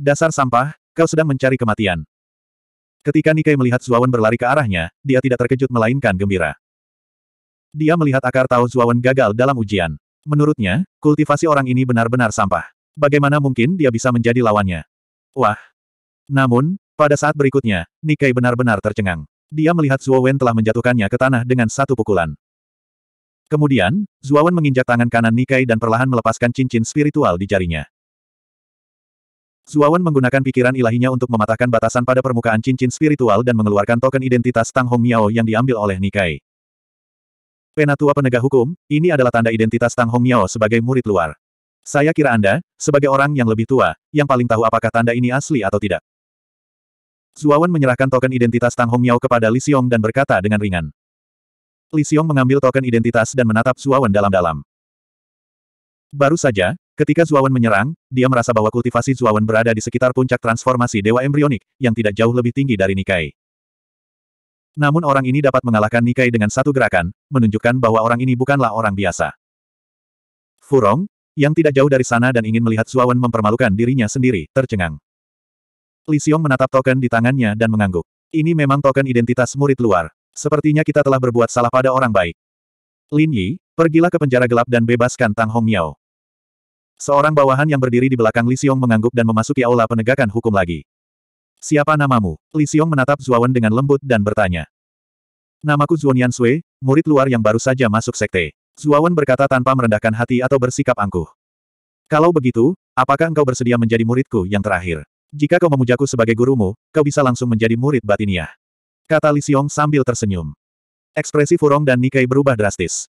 Dasar sampah, kau sedang mencari kematian. Ketika Nikai melihat Zuawan berlari ke arahnya, dia tidak terkejut melainkan gembira. Dia melihat akar tahu Zuawan gagal dalam ujian. Menurutnya, kultivasi orang ini benar-benar sampah. Bagaimana mungkin dia bisa menjadi lawannya? Wah! Namun, pada saat berikutnya, Nikai benar-benar tercengang. Dia melihat Zuawan telah menjatuhkannya ke tanah dengan satu pukulan. Kemudian, Zuawan menginjak tangan kanan Nikai dan perlahan melepaskan cincin spiritual di jarinya. Zuawan menggunakan pikiran ilahinya untuk mematahkan batasan pada permukaan cincin spiritual dan mengeluarkan token identitas Tang Hong Miao yang diambil oleh Nikai. Penatua penegak hukum, ini adalah tanda identitas Tang Hong Miao sebagai murid luar. Saya kira Anda, sebagai orang yang lebih tua, yang paling tahu apakah tanda ini asli atau tidak. Zuawan menyerahkan token identitas Tang Hong Miao kepada Li Xiong dan berkata dengan ringan. Li Xiong mengambil token identitas dan menatap Zuawan dalam-dalam. Baru saja, Ketika Zuawan menyerang, dia merasa bahwa kultivasi Zuawan berada di sekitar puncak transformasi dewa embrionik, yang tidak jauh lebih tinggi dari Nikai. Namun orang ini dapat mengalahkan Nikai dengan satu gerakan, menunjukkan bahwa orang ini bukanlah orang biasa. Furong, yang tidak jauh dari sana dan ingin melihat Zuawan mempermalukan dirinya sendiri, tercengang. Li Xiong menatap token di tangannya dan mengangguk. Ini memang token identitas murid luar. Sepertinya kita telah berbuat salah pada orang baik. Lin Yi, pergilah ke penjara gelap dan bebaskan Tang Hong Miao. Seorang bawahan yang berdiri di belakang Li Xiong mengangguk dan memasuki aula penegakan hukum lagi. Siapa namamu? Li Xiong menatap Zuawan dengan lembut dan bertanya. Namaku Zuan Yan Sui, murid luar yang baru saja masuk sekte. Zuawan berkata tanpa merendahkan hati atau bersikap angkuh. Kalau begitu, apakah engkau bersedia menjadi muridku yang terakhir? Jika kau memujaku sebagai gurumu, kau bisa langsung menjadi murid batiniah. Kata Li Xiong sambil tersenyum. Ekspresi Furong dan Nikai berubah drastis.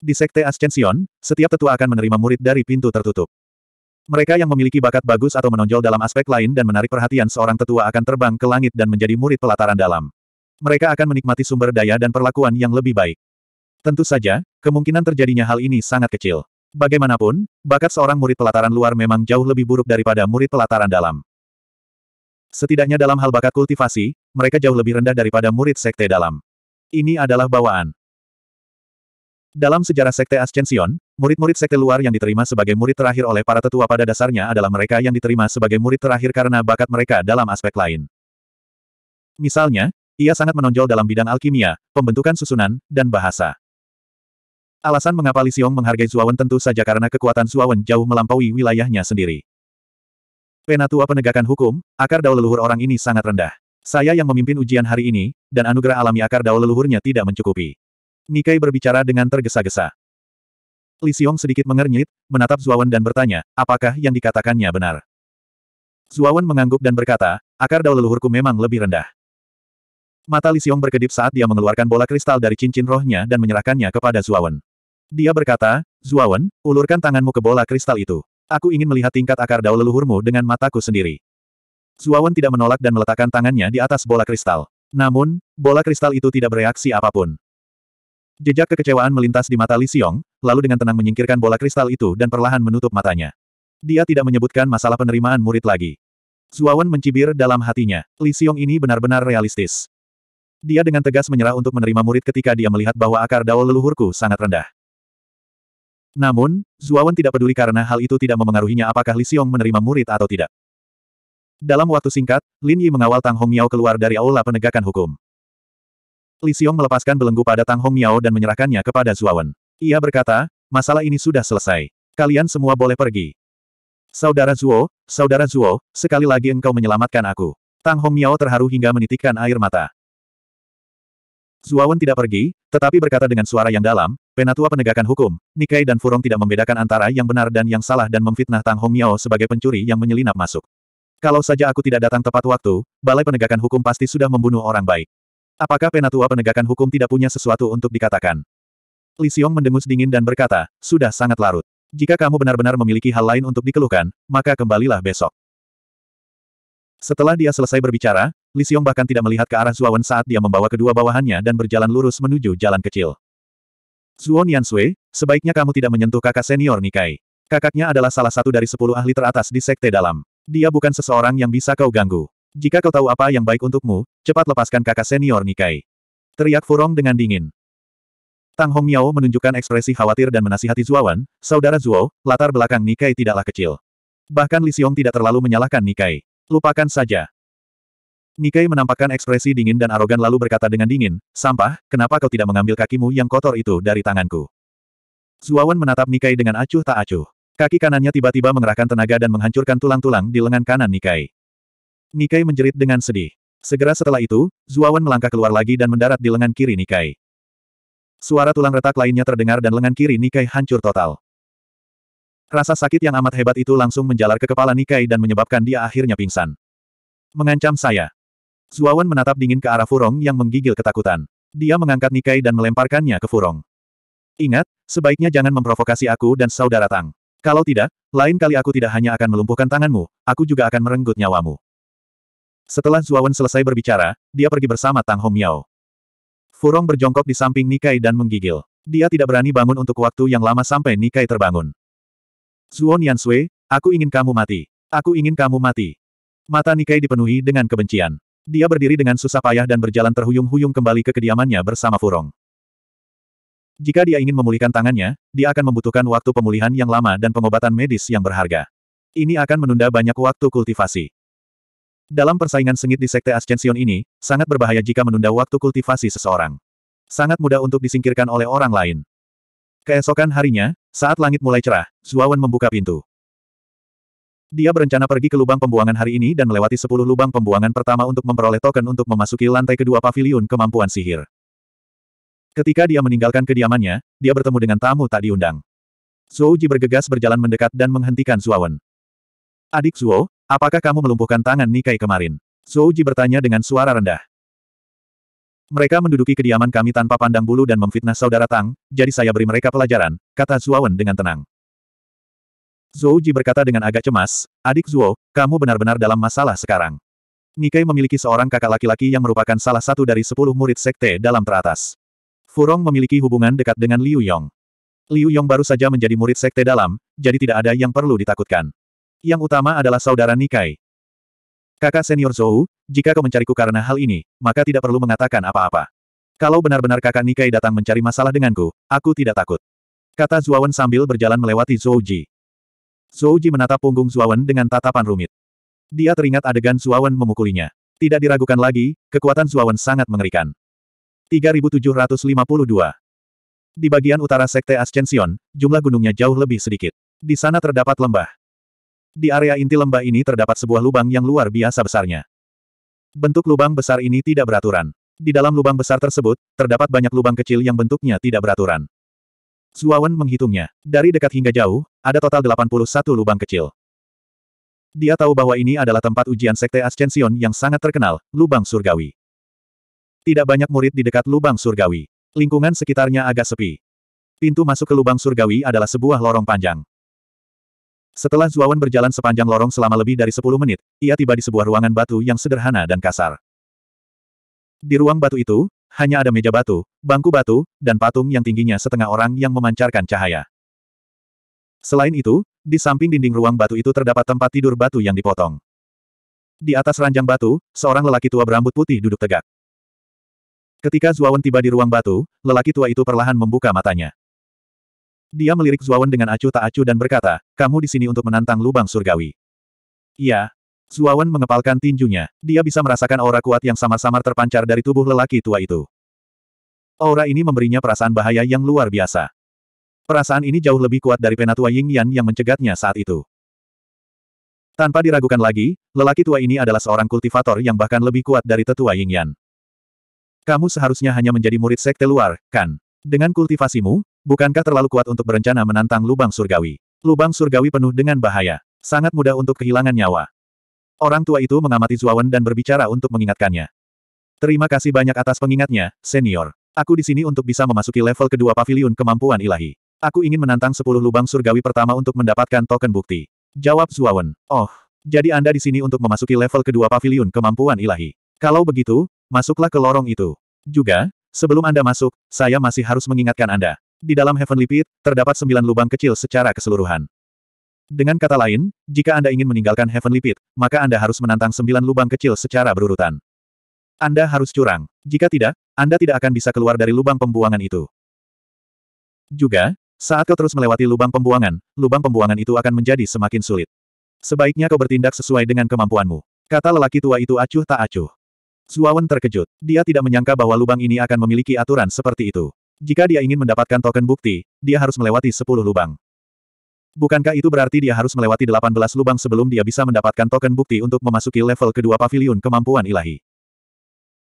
Di Sekte Ascension, setiap tetua akan menerima murid dari pintu tertutup. Mereka yang memiliki bakat bagus atau menonjol dalam aspek lain dan menarik perhatian seorang tetua akan terbang ke langit dan menjadi murid pelataran dalam. Mereka akan menikmati sumber daya dan perlakuan yang lebih baik. Tentu saja, kemungkinan terjadinya hal ini sangat kecil. Bagaimanapun, bakat seorang murid pelataran luar memang jauh lebih buruk daripada murid pelataran dalam. Setidaknya dalam hal bakat kultivasi, mereka jauh lebih rendah daripada murid sekte dalam. Ini adalah bawaan. Dalam sejarah Sekte Ascension, murid-murid Sekte luar yang diterima sebagai murid terakhir oleh para tetua pada dasarnya adalah mereka yang diterima sebagai murid terakhir karena bakat mereka dalam aspek lain. Misalnya, ia sangat menonjol dalam bidang alkimia, pembentukan susunan, dan bahasa. Alasan mengapa Li Xiong menghargai Zuawan tentu saja karena kekuatan Zuawan jauh melampaui wilayahnya sendiri. Penatua penegakan hukum, akar daul leluhur orang ini sangat rendah. Saya yang memimpin ujian hari ini, dan anugerah alami akar daul leluhurnya tidak mencukupi. Nikai berbicara dengan tergesa-gesa. Li Xiong sedikit mengernyit, menatap Zuawan dan bertanya, apakah yang dikatakannya benar? Zuawan mengangguk dan berkata, akar daun leluhurku memang lebih rendah. Mata Li Xiong berkedip saat dia mengeluarkan bola kristal dari cincin rohnya dan menyerahkannya kepada Zuawan. Dia berkata, Zuawan, ulurkan tanganmu ke bola kristal itu. Aku ingin melihat tingkat akar daun leluhurmu dengan mataku sendiri. Zuawan tidak menolak dan meletakkan tangannya di atas bola kristal. Namun, bola kristal itu tidak bereaksi apapun. Jejak kekecewaan melintas di mata Li Xiong, lalu dengan tenang menyingkirkan bola kristal itu dan perlahan menutup matanya. Dia tidak menyebutkan masalah penerimaan murid lagi. Zuawan mencibir dalam hatinya, Li Xiong ini benar-benar realistis. Dia dengan tegas menyerah untuk menerima murid ketika dia melihat bahwa akar dao leluhurku sangat rendah. Namun, Zuawan tidak peduli karena hal itu tidak memengaruhinya apakah Li Xiong menerima murid atau tidak. Dalam waktu singkat, Lin Yi mengawal Tang Hong Miao keluar dari aula penegakan hukum. Li Xiong melepaskan belenggu pada Tang Hong Miao dan menyerahkannya kepada Zuawan. Ia berkata, masalah ini sudah selesai. Kalian semua boleh pergi. Saudara Zuo, Saudara Zuo, sekali lagi engkau menyelamatkan aku. Tang Hong Miao terharu hingga menitikkan air mata. Zuawan tidak pergi, tetapi berkata dengan suara yang dalam, Penatua penegakan hukum, Nikai dan Furong tidak membedakan antara yang benar dan yang salah dan memfitnah Tang Hong Miao sebagai pencuri yang menyelinap masuk. Kalau saja aku tidak datang tepat waktu, Balai Penegakan Hukum pasti sudah membunuh orang baik. Apakah penatua penegakan hukum tidak punya sesuatu untuk dikatakan? Li Xiong mendengus dingin dan berkata, sudah sangat larut. Jika kamu benar-benar memiliki hal lain untuk dikeluhkan, maka kembalilah besok. Setelah dia selesai berbicara, Li Xiong bahkan tidak melihat ke arah Zuowen saat dia membawa kedua bawahannya dan berjalan lurus menuju jalan kecil. Zuo Sui, sebaiknya kamu tidak menyentuh kakak senior Nikai. Kakaknya adalah salah satu dari sepuluh ahli teratas di sekte dalam. Dia bukan seseorang yang bisa kau ganggu. Jika kau tahu apa yang baik untukmu, cepat lepaskan kakak senior Nikai. Teriak Furong dengan dingin. Tang Hong Miao menunjukkan ekspresi khawatir dan menasihati Zuawan, saudara Zuo, latar belakang Nikai tidaklah kecil. Bahkan Li Xiong tidak terlalu menyalahkan Nikai. Lupakan saja. Nikai menampakkan ekspresi dingin dan arogan lalu berkata dengan dingin, Sampah, kenapa kau tidak mengambil kakimu yang kotor itu dari tanganku? Zuawan menatap Nikai dengan acuh tak acuh. Kaki kanannya tiba-tiba mengerahkan tenaga dan menghancurkan tulang-tulang di lengan kanan Nikai. Nikai menjerit dengan sedih. Segera setelah itu, Zuawan melangkah keluar lagi dan mendarat di lengan kiri Nikai. Suara tulang retak lainnya terdengar dan lengan kiri Nikai hancur total. Rasa sakit yang amat hebat itu langsung menjalar ke kepala Nikai dan menyebabkan dia akhirnya pingsan. Mengancam saya. Zuawan menatap dingin ke arah Furong yang menggigil ketakutan. Dia mengangkat Nikai dan melemparkannya ke Furong. Ingat, sebaiknya jangan memprovokasi aku dan saudara Tang. Kalau tidak, lain kali aku tidak hanya akan melumpuhkan tanganmu, aku juga akan merenggut nyawamu. Setelah Zuawan selesai berbicara, dia pergi bersama Tang Hong Miao. Furong berjongkok di samping Nikai dan menggigil. Dia tidak berani bangun untuk waktu yang lama sampai Nikai terbangun. Zuon Yansui, aku ingin kamu mati. Aku ingin kamu mati. Mata Nikai dipenuhi dengan kebencian. Dia berdiri dengan susah payah dan berjalan terhuyung-huyung kembali ke kediamannya bersama Furong. Jika dia ingin memulihkan tangannya, dia akan membutuhkan waktu pemulihan yang lama dan pengobatan medis yang berharga. Ini akan menunda banyak waktu kultivasi. Dalam persaingan sengit di Sekte Ascension ini, sangat berbahaya jika menunda waktu kultivasi seseorang. Sangat mudah untuk disingkirkan oleh orang lain. Keesokan harinya, saat langit mulai cerah, Zuawan membuka pintu. Dia berencana pergi ke lubang pembuangan hari ini dan melewati sepuluh lubang pembuangan pertama untuk memperoleh token untuk memasuki lantai kedua paviliun kemampuan sihir. Ketika dia meninggalkan kediamannya, dia bertemu dengan tamu tak diundang. Zhou Ji bergegas berjalan mendekat dan menghentikan Zuawan. Adik Zuo, Apakah kamu melumpuhkan tangan Nikai kemarin? Zouji bertanya dengan suara rendah. Mereka menduduki kediaman kami tanpa pandang bulu dan memfitnah saudara Tang, jadi saya beri mereka pelajaran, kata Zuawan dengan tenang. Zouji berkata dengan agak cemas, adik Zuo, kamu benar-benar dalam masalah sekarang. Nikai memiliki seorang kakak laki-laki yang merupakan salah satu dari sepuluh murid sekte dalam teratas. Furong memiliki hubungan dekat dengan Liu Yong. Liu Yong baru saja menjadi murid sekte dalam, jadi tidak ada yang perlu ditakutkan. Yang utama adalah saudara Nikai. Kakak senior Zhou, jika kau mencariku karena hal ini, maka tidak perlu mengatakan apa-apa. Kalau benar-benar kakak Nikai datang mencari masalah denganku, aku tidak takut. Kata Zuawan sambil berjalan melewati Ji. Zhou Zhou Ji menatap punggung Zuawan dengan tatapan rumit. Dia teringat adegan Zuawan memukulinya. Tidak diragukan lagi, kekuatan Zuawan sangat mengerikan. 3752 Di bagian utara Sekte Ascension, jumlah gunungnya jauh lebih sedikit. Di sana terdapat lembah. Di area inti lembah ini terdapat sebuah lubang yang luar biasa besarnya. Bentuk lubang besar ini tidak beraturan. Di dalam lubang besar tersebut, terdapat banyak lubang kecil yang bentuknya tidak beraturan. Zuawan menghitungnya. Dari dekat hingga jauh, ada total 81 lubang kecil. Dia tahu bahwa ini adalah tempat ujian Sekte Ascension yang sangat terkenal, Lubang Surgawi. Tidak banyak murid di dekat Lubang Surgawi. Lingkungan sekitarnya agak sepi. Pintu masuk ke Lubang Surgawi adalah sebuah lorong panjang. Setelah Zuawan berjalan sepanjang lorong selama lebih dari 10 menit, ia tiba di sebuah ruangan batu yang sederhana dan kasar. Di ruang batu itu, hanya ada meja batu, bangku batu, dan patung yang tingginya setengah orang yang memancarkan cahaya. Selain itu, di samping dinding ruang batu itu terdapat tempat tidur batu yang dipotong. Di atas ranjang batu, seorang lelaki tua berambut putih duduk tegak. Ketika Zuawan tiba di ruang batu, lelaki tua itu perlahan membuka matanya. Dia melirik Zuawan dengan acuh tak acuh dan berkata, kamu di sini untuk menantang lubang surgawi. Iya. Zuawan mengepalkan tinjunya. Dia bisa merasakan aura kuat yang samar-samar terpancar dari tubuh lelaki tua itu. Aura ini memberinya perasaan bahaya yang luar biasa. Perasaan ini jauh lebih kuat dari penatua Ying Yan yang mencegatnya saat itu. Tanpa diragukan lagi, lelaki tua ini adalah seorang kultivator yang bahkan lebih kuat dari tetua Ying Yan. Kamu seharusnya hanya menjadi murid sekte luar, kan? Dengan kultivasimu, bukankah terlalu kuat untuk berencana menantang lubang surgawi? Lubang surgawi penuh dengan bahaya. Sangat mudah untuk kehilangan nyawa. Orang tua itu mengamati Zuawan dan berbicara untuk mengingatkannya. Terima kasih banyak atas pengingatnya, senior. Aku di sini untuk bisa memasuki level kedua pavilion kemampuan ilahi. Aku ingin menantang sepuluh lubang surgawi pertama untuk mendapatkan token bukti. Jawab Zuawan. Oh, jadi Anda di sini untuk memasuki level kedua pavilion kemampuan ilahi. Kalau begitu, masuklah ke lorong itu. Juga, Sebelum Anda masuk, saya masih harus mengingatkan Anda. Di dalam Heavenly Pit, terdapat sembilan lubang kecil secara keseluruhan. Dengan kata lain, jika Anda ingin meninggalkan Heavenly Pit, maka Anda harus menantang sembilan lubang kecil secara berurutan. Anda harus curang. Jika tidak, Anda tidak akan bisa keluar dari lubang pembuangan itu. Juga, saat kau terus melewati lubang pembuangan, lubang pembuangan itu akan menjadi semakin sulit. Sebaiknya kau bertindak sesuai dengan kemampuanmu. Kata lelaki tua itu acuh tak acuh. Zuawan terkejut. Dia tidak menyangka bahwa lubang ini akan memiliki aturan seperti itu. Jika dia ingin mendapatkan token bukti, dia harus melewati 10 lubang. Bukankah itu berarti dia harus melewati 18 lubang sebelum dia bisa mendapatkan token bukti untuk memasuki level kedua pavilion kemampuan ilahi?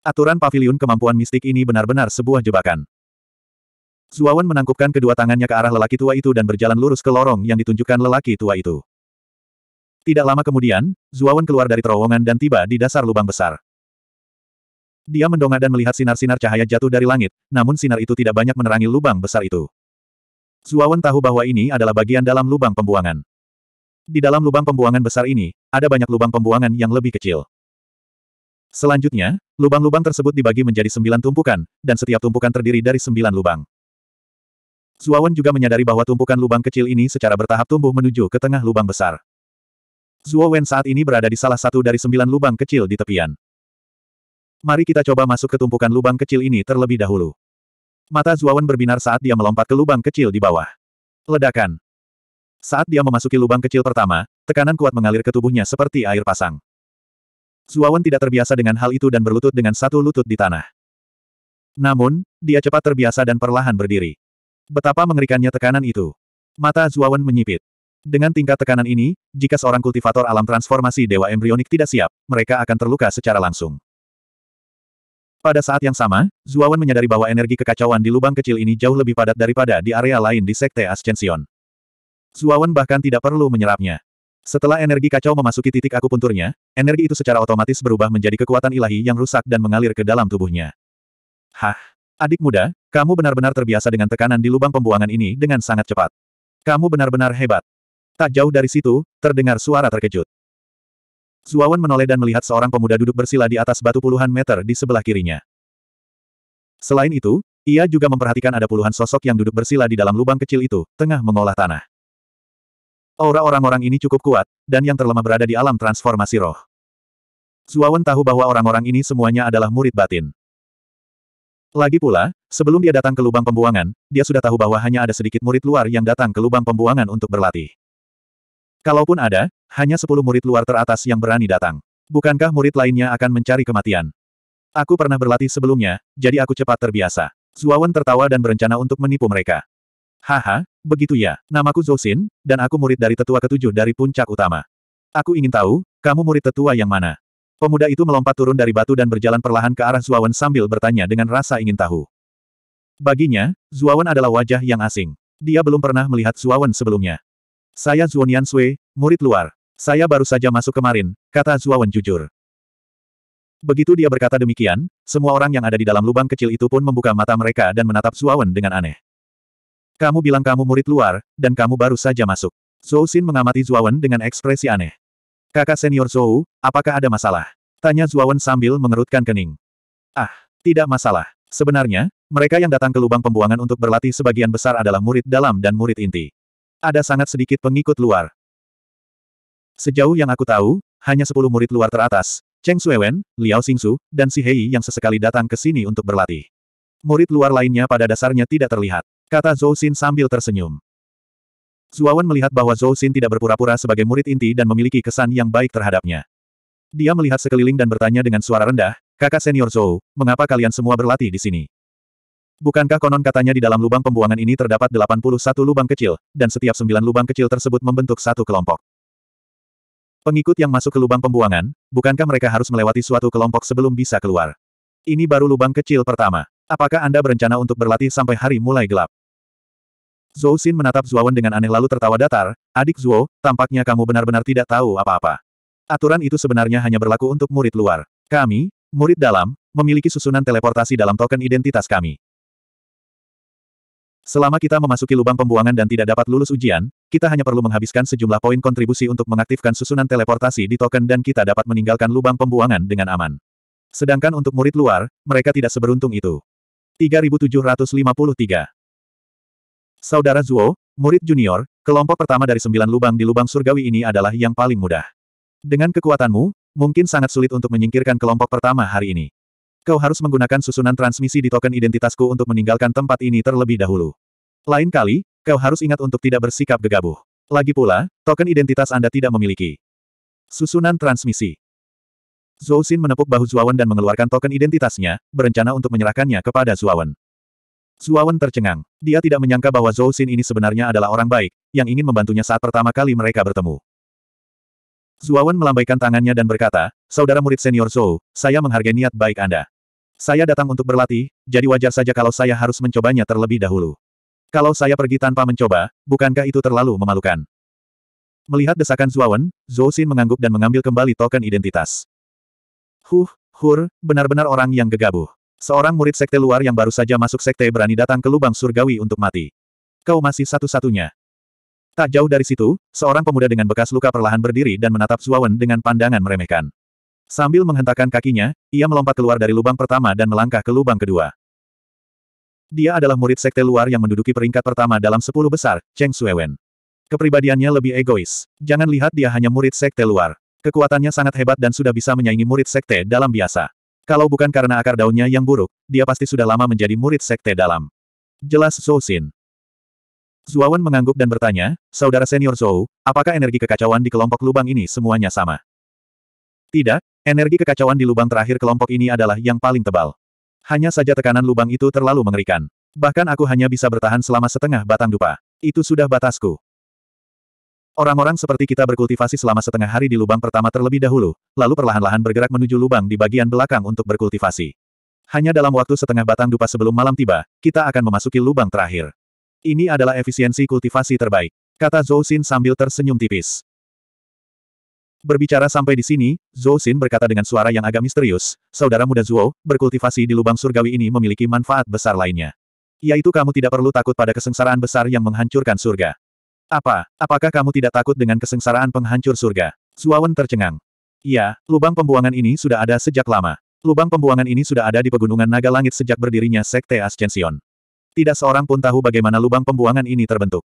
Aturan pavilion kemampuan mistik ini benar-benar sebuah jebakan. Zuawan menangkupkan kedua tangannya ke arah lelaki tua itu dan berjalan lurus ke lorong yang ditunjukkan lelaki tua itu. Tidak lama kemudian, Zuawan keluar dari terowongan dan tiba di dasar lubang besar. Dia mendongak dan melihat sinar-sinar cahaya jatuh dari langit, namun sinar itu tidak banyak menerangi lubang besar itu. Zuawan tahu bahwa ini adalah bagian dalam lubang pembuangan. Di dalam lubang pembuangan besar ini, ada banyak lubang pembuangan yang lebih kecil. Selanjutnya, lubang-lubang tersebut dibagi menjadi sembilan tumpukan, dan setiap tumpukan terdiri dari sembilan lubang. Zuawan juga menyadari bahwa tumpukan lubang kecil ini secara bertahap tumbuh menuju ke tengah lubang besar. Zuawan saat ini berada di salah satu dari sembilan lubang kecil di tepian. Mari kita coba masuk ke tumpukan lubang kecil ini terlebih dahulu. Mata Zuawan berbinar saat dia melompat ke lubang kecil di bawah. Ledakan. Saat dia memasuki lubang kecil pertama, tekanan kuat mengalir ke tubuhnya seperti air pasang. Zuawan tidak terbiasa dengan hal itu dan berlutut dengan satu lutut di tanah. Namun, dia cepat terbiasa dan perlahan berdiri. Betapa mengerikannya tekanan itu. Mata Zuawan menyipit. Dengan tingkat tekanan ini, jika seorang kultivator alam transformasi dewa embrionik tidak siap, mereka akan terluka secara langsung. Pada saat yang sama, Zuawan menyadari bahwa energi kekacauan di lubang kecil ini jauh lebih padat daripada di area lain di Sekte Ascension. Zuawan bahkan tidak perlu menyerapnya. Setelah energi kacau memasuki titik akupunturnya, energi itu secara otomatis berubah menjadi kekuatan ilahi yang rusak dan mengalir ke dalam tubuhnya. Hah, adik muda, kamu benar-benar terbiasa dengan tekanan di lubang pembuangan ini dengan sangat cepat. Kamu benar-benar hebat. Tak jauh dari situ, terdengar suara terkejut. Zuawan menoleh dan melihat seorang pemuda duduk bersila di atas batu puluhan meter di sebelah kirinya. Selain itu, ia juga memperhatikan ada puluhan sosok yang duduk bersila di dalam lubang kecil itu, tengah mengolah tanah. Aura orang-orang ini cukup kuat, dan yang terlemah berada di alam transformasi roh. Zuawan tahu bahwa orang-orang ini semuanya adalah murid batin. Lagi pula, sebelum dia datang ke lubang pembuangan, dia sudah tahu bahwa hanya ada sedikit murid luar yang datang ke lubang pembuangan untuk berlatih. Kalaupun ada, hanya sepuluh murid luar teratas yang berani datang. Bukankah murid lainnya akan mencari kematian? Aku pernah berlatih sebelumnya, jadi aku cepat terbiasa. Zuawan tertawa dan berencana untuk menipu mereka. Haha, begitu ya. Namaku Zosin, dan aku murid dari tetua ketujuh dari puncak utama. Aku ingin tahu, kamu murid tetua yang mana? Pemuda itu melompat turun dari batu dan berjalan perlahan ke arah Zuawan sambil bertanya dengan rasa ingin tahu. Baginya, Zuawan adalah wajah yang asing. Dia belum pernah melihat Zuawan sebelumnya. Saya Zuonian Sui, murid luar. Saya baru saja masuk kemarin, kata Zuawan jujur. Begitu dia berkata demikian, semua orang yang ada di dalam lubang kecil itu pun membuka mata mereka dan menatap Zuawan dengan aneh. Kamu bilang kamu murid luar, dan kamu baru saja masuk. Zhou Xin mengamati Zuawan dengan ekspresi aneh. Kakak senior Zhou, apakah ada masalah? Tanya Zuawan sambil mengerutkan kening. Ah, tidak masalah. Sebenarnya, mereka yang datang ke lubang pembuangan untuk berlatih sebagian besar adalah murid dalam dan murid inti. Ada sangat sedikit pengikut luar. Sejauh yang aku tahu, hanya sepuluh murid luar teratas, Cheng Suewen, Liao Xingsu, dan Si Hei yang sesekali datang ke sini untuk berlatih. Murid luar lainnya pada dasarnya tidak terlihat, kata Zhou Xin sambil tersenyum. Zuawan melihat bahwa Zhou Xin tidak berpura-pura sebagai murid inti dan memiliki kesan yang baik terhadapnya. Dia melihat sekeliling dan bertanya dengan suara rendah, kakak senior Zhou, mengapa kalian semua berlatih di sini? Bukankah konon katanya di dalam lubang pembuangan ini terdapat 81 lubang kecil, dan setiap 9 lubang kecil tersebut membentuk satu kelompok? Pengikut yang masuk ke lubang pembuangan, bukankah mereka harus melewati suatu kelompok sebelum bisa keluar? Ini baru lubang kecil pertama. Apakah Anda berencana untuk berlatih sampai hari mulai gelap? Zhou Xin menatap Zuawan dengan aneh lalu tertawa datar, adik Zuo, tampaknya kamu benar-benar tidak tahu apa-apa. Aturan itu sebenarnya hanya berlaku untuk murid luar. Kami, murid dalam, memiliki susunan teleportasi dalam token identitas kami. Selama kita memasuki lubang pembuangan dan tidak dapat lulus ujian, kita hanya perlu menghabiskan sejumlah poin kontribusi untuk mengaktifkan susunan teleportasi di token dan kita dapat meninggalkan lubang pembuangan dengan aman. Sedangkan untuk murid luar, mereka tidak seberuntung itu. 3753 Saudara Zuo, murid junior, kelompok pertama dari sembilan lubang di lubang surgawi ini adalah yang paling mudah. Dengan kekuatanmu, mungkin sangat sulit untuk menyingkirkan kelompok pertama hari ini. Kau harus menggunakan susunan transmisi di token identitasku untuk meninggalkan tempat ini terlebih dahulu. Lain kali, kau harus ingat untuk tidak bersikap gegabah. Lagi pula, token identitas Anda tidak memiliki. Susunan transmisi. Zhou Xin menepuk bahu Zuawan dan mengeluarkan token identitasnya, berencana untuk menyerahkannya kepada Zuawan. Zuawan tercengang. Dia tidak menyangka bahwa Zhou Xin ini sebenarnya adalah orang baik, yang ingin membantunya saat pertama kali mereka bertemu. Zuawan melambaikan tangannya dan berkata, Saudara murid senior Zhou, saya menghargai niat baik Anda. Saya datang untuk berlatih, jadi wajar saja kalau saya harus mencobanya terlebih dahulu. Kalau saya pergi tanpa mencoba, bukankah itu terlalu memalukan? Melihat desakan Zuawan, Zhou Xin mengangguk dan mengambil kembali token identitas. Huh, Hur, benar-benar orang yang gegabah. Seorang murid sekte luar yang baru saja masuk sekte berani datang ke lubang surgawi untuk mati. Kau masih satu-satunya. Tak jauh dari situ, seorang pemuda dengan bekas luka perlahan berdiri dan menatap Zuawan dengan pandangan meremehkan. Sambil menghentakkan kakinya, ia melompat keluar dari lubang pertama dan melangkah ke lubang kedua. Dia adalah murid sekte luar yang menduduki peringkat pertama dalam sepuluh besar, Cheng Suewen. Kepribadiannya lebih egois. Jangan lihat dia hanya murid sekte luar. Kekuatannya sangat hebat dan sudah bisa menyaingi murid sekte dalam biasa. Kalau bukan karena akar daunnya yang buruk, dia pasti sudah lama menjadi murid sekte dalam. Jelas Zhou Xin. Zuawan mengangguk dan bertanya, Saudara senior Zhou, apakah energi kekacauan di kelompok lubang ini semuanya sama? Tidak, Energi kekacauan di lubang terakhir kelompok ini adalah yang paling tebal. Hanya saja tekanan lubang itu terlalu mengerikan. Bahkan aku hanya bisa bertahan selama setengah batang dupa. Itu sudah batasku. Orang-orang seperti kita berkultivasi selama setengah hari di lubang pertama terlebih dahulu, lalu perlahan-lahan bergerak menuju lubang di bagian belakang untuk berkultivasi. Hanya dalam waktu setengah batang dupa sebelum malam tiba, kita akan memasuki lubang terakhir. Ini adalah efisiensi kultivasi terbaik, kata Zhou Xin sambil tersenyum tipis. Berbicara sampai di sini, Zhou Xin berkata dengan suara yang agak misterius, saudara muda Zuo, berkultivasi di lubang surgawi ini memiliki manfaat besar lainnya. Yaitu kamu tidak perlu takut pada kesengsaraan besar yang menghancurkan surga. Apa? Apakah kamu tidak takut dengan kesengsaraan penghancur surga? Wen tercengang. Iya, lubang pembuangan ini sudah ada sejak lama. Lubang pembuangan ini sudah ada di pegunungan Naga Langit sejak berdirinya Sekte Ascension. Tidak seorang pun tahu bagaimana lubang pembuangan ini terbentuk.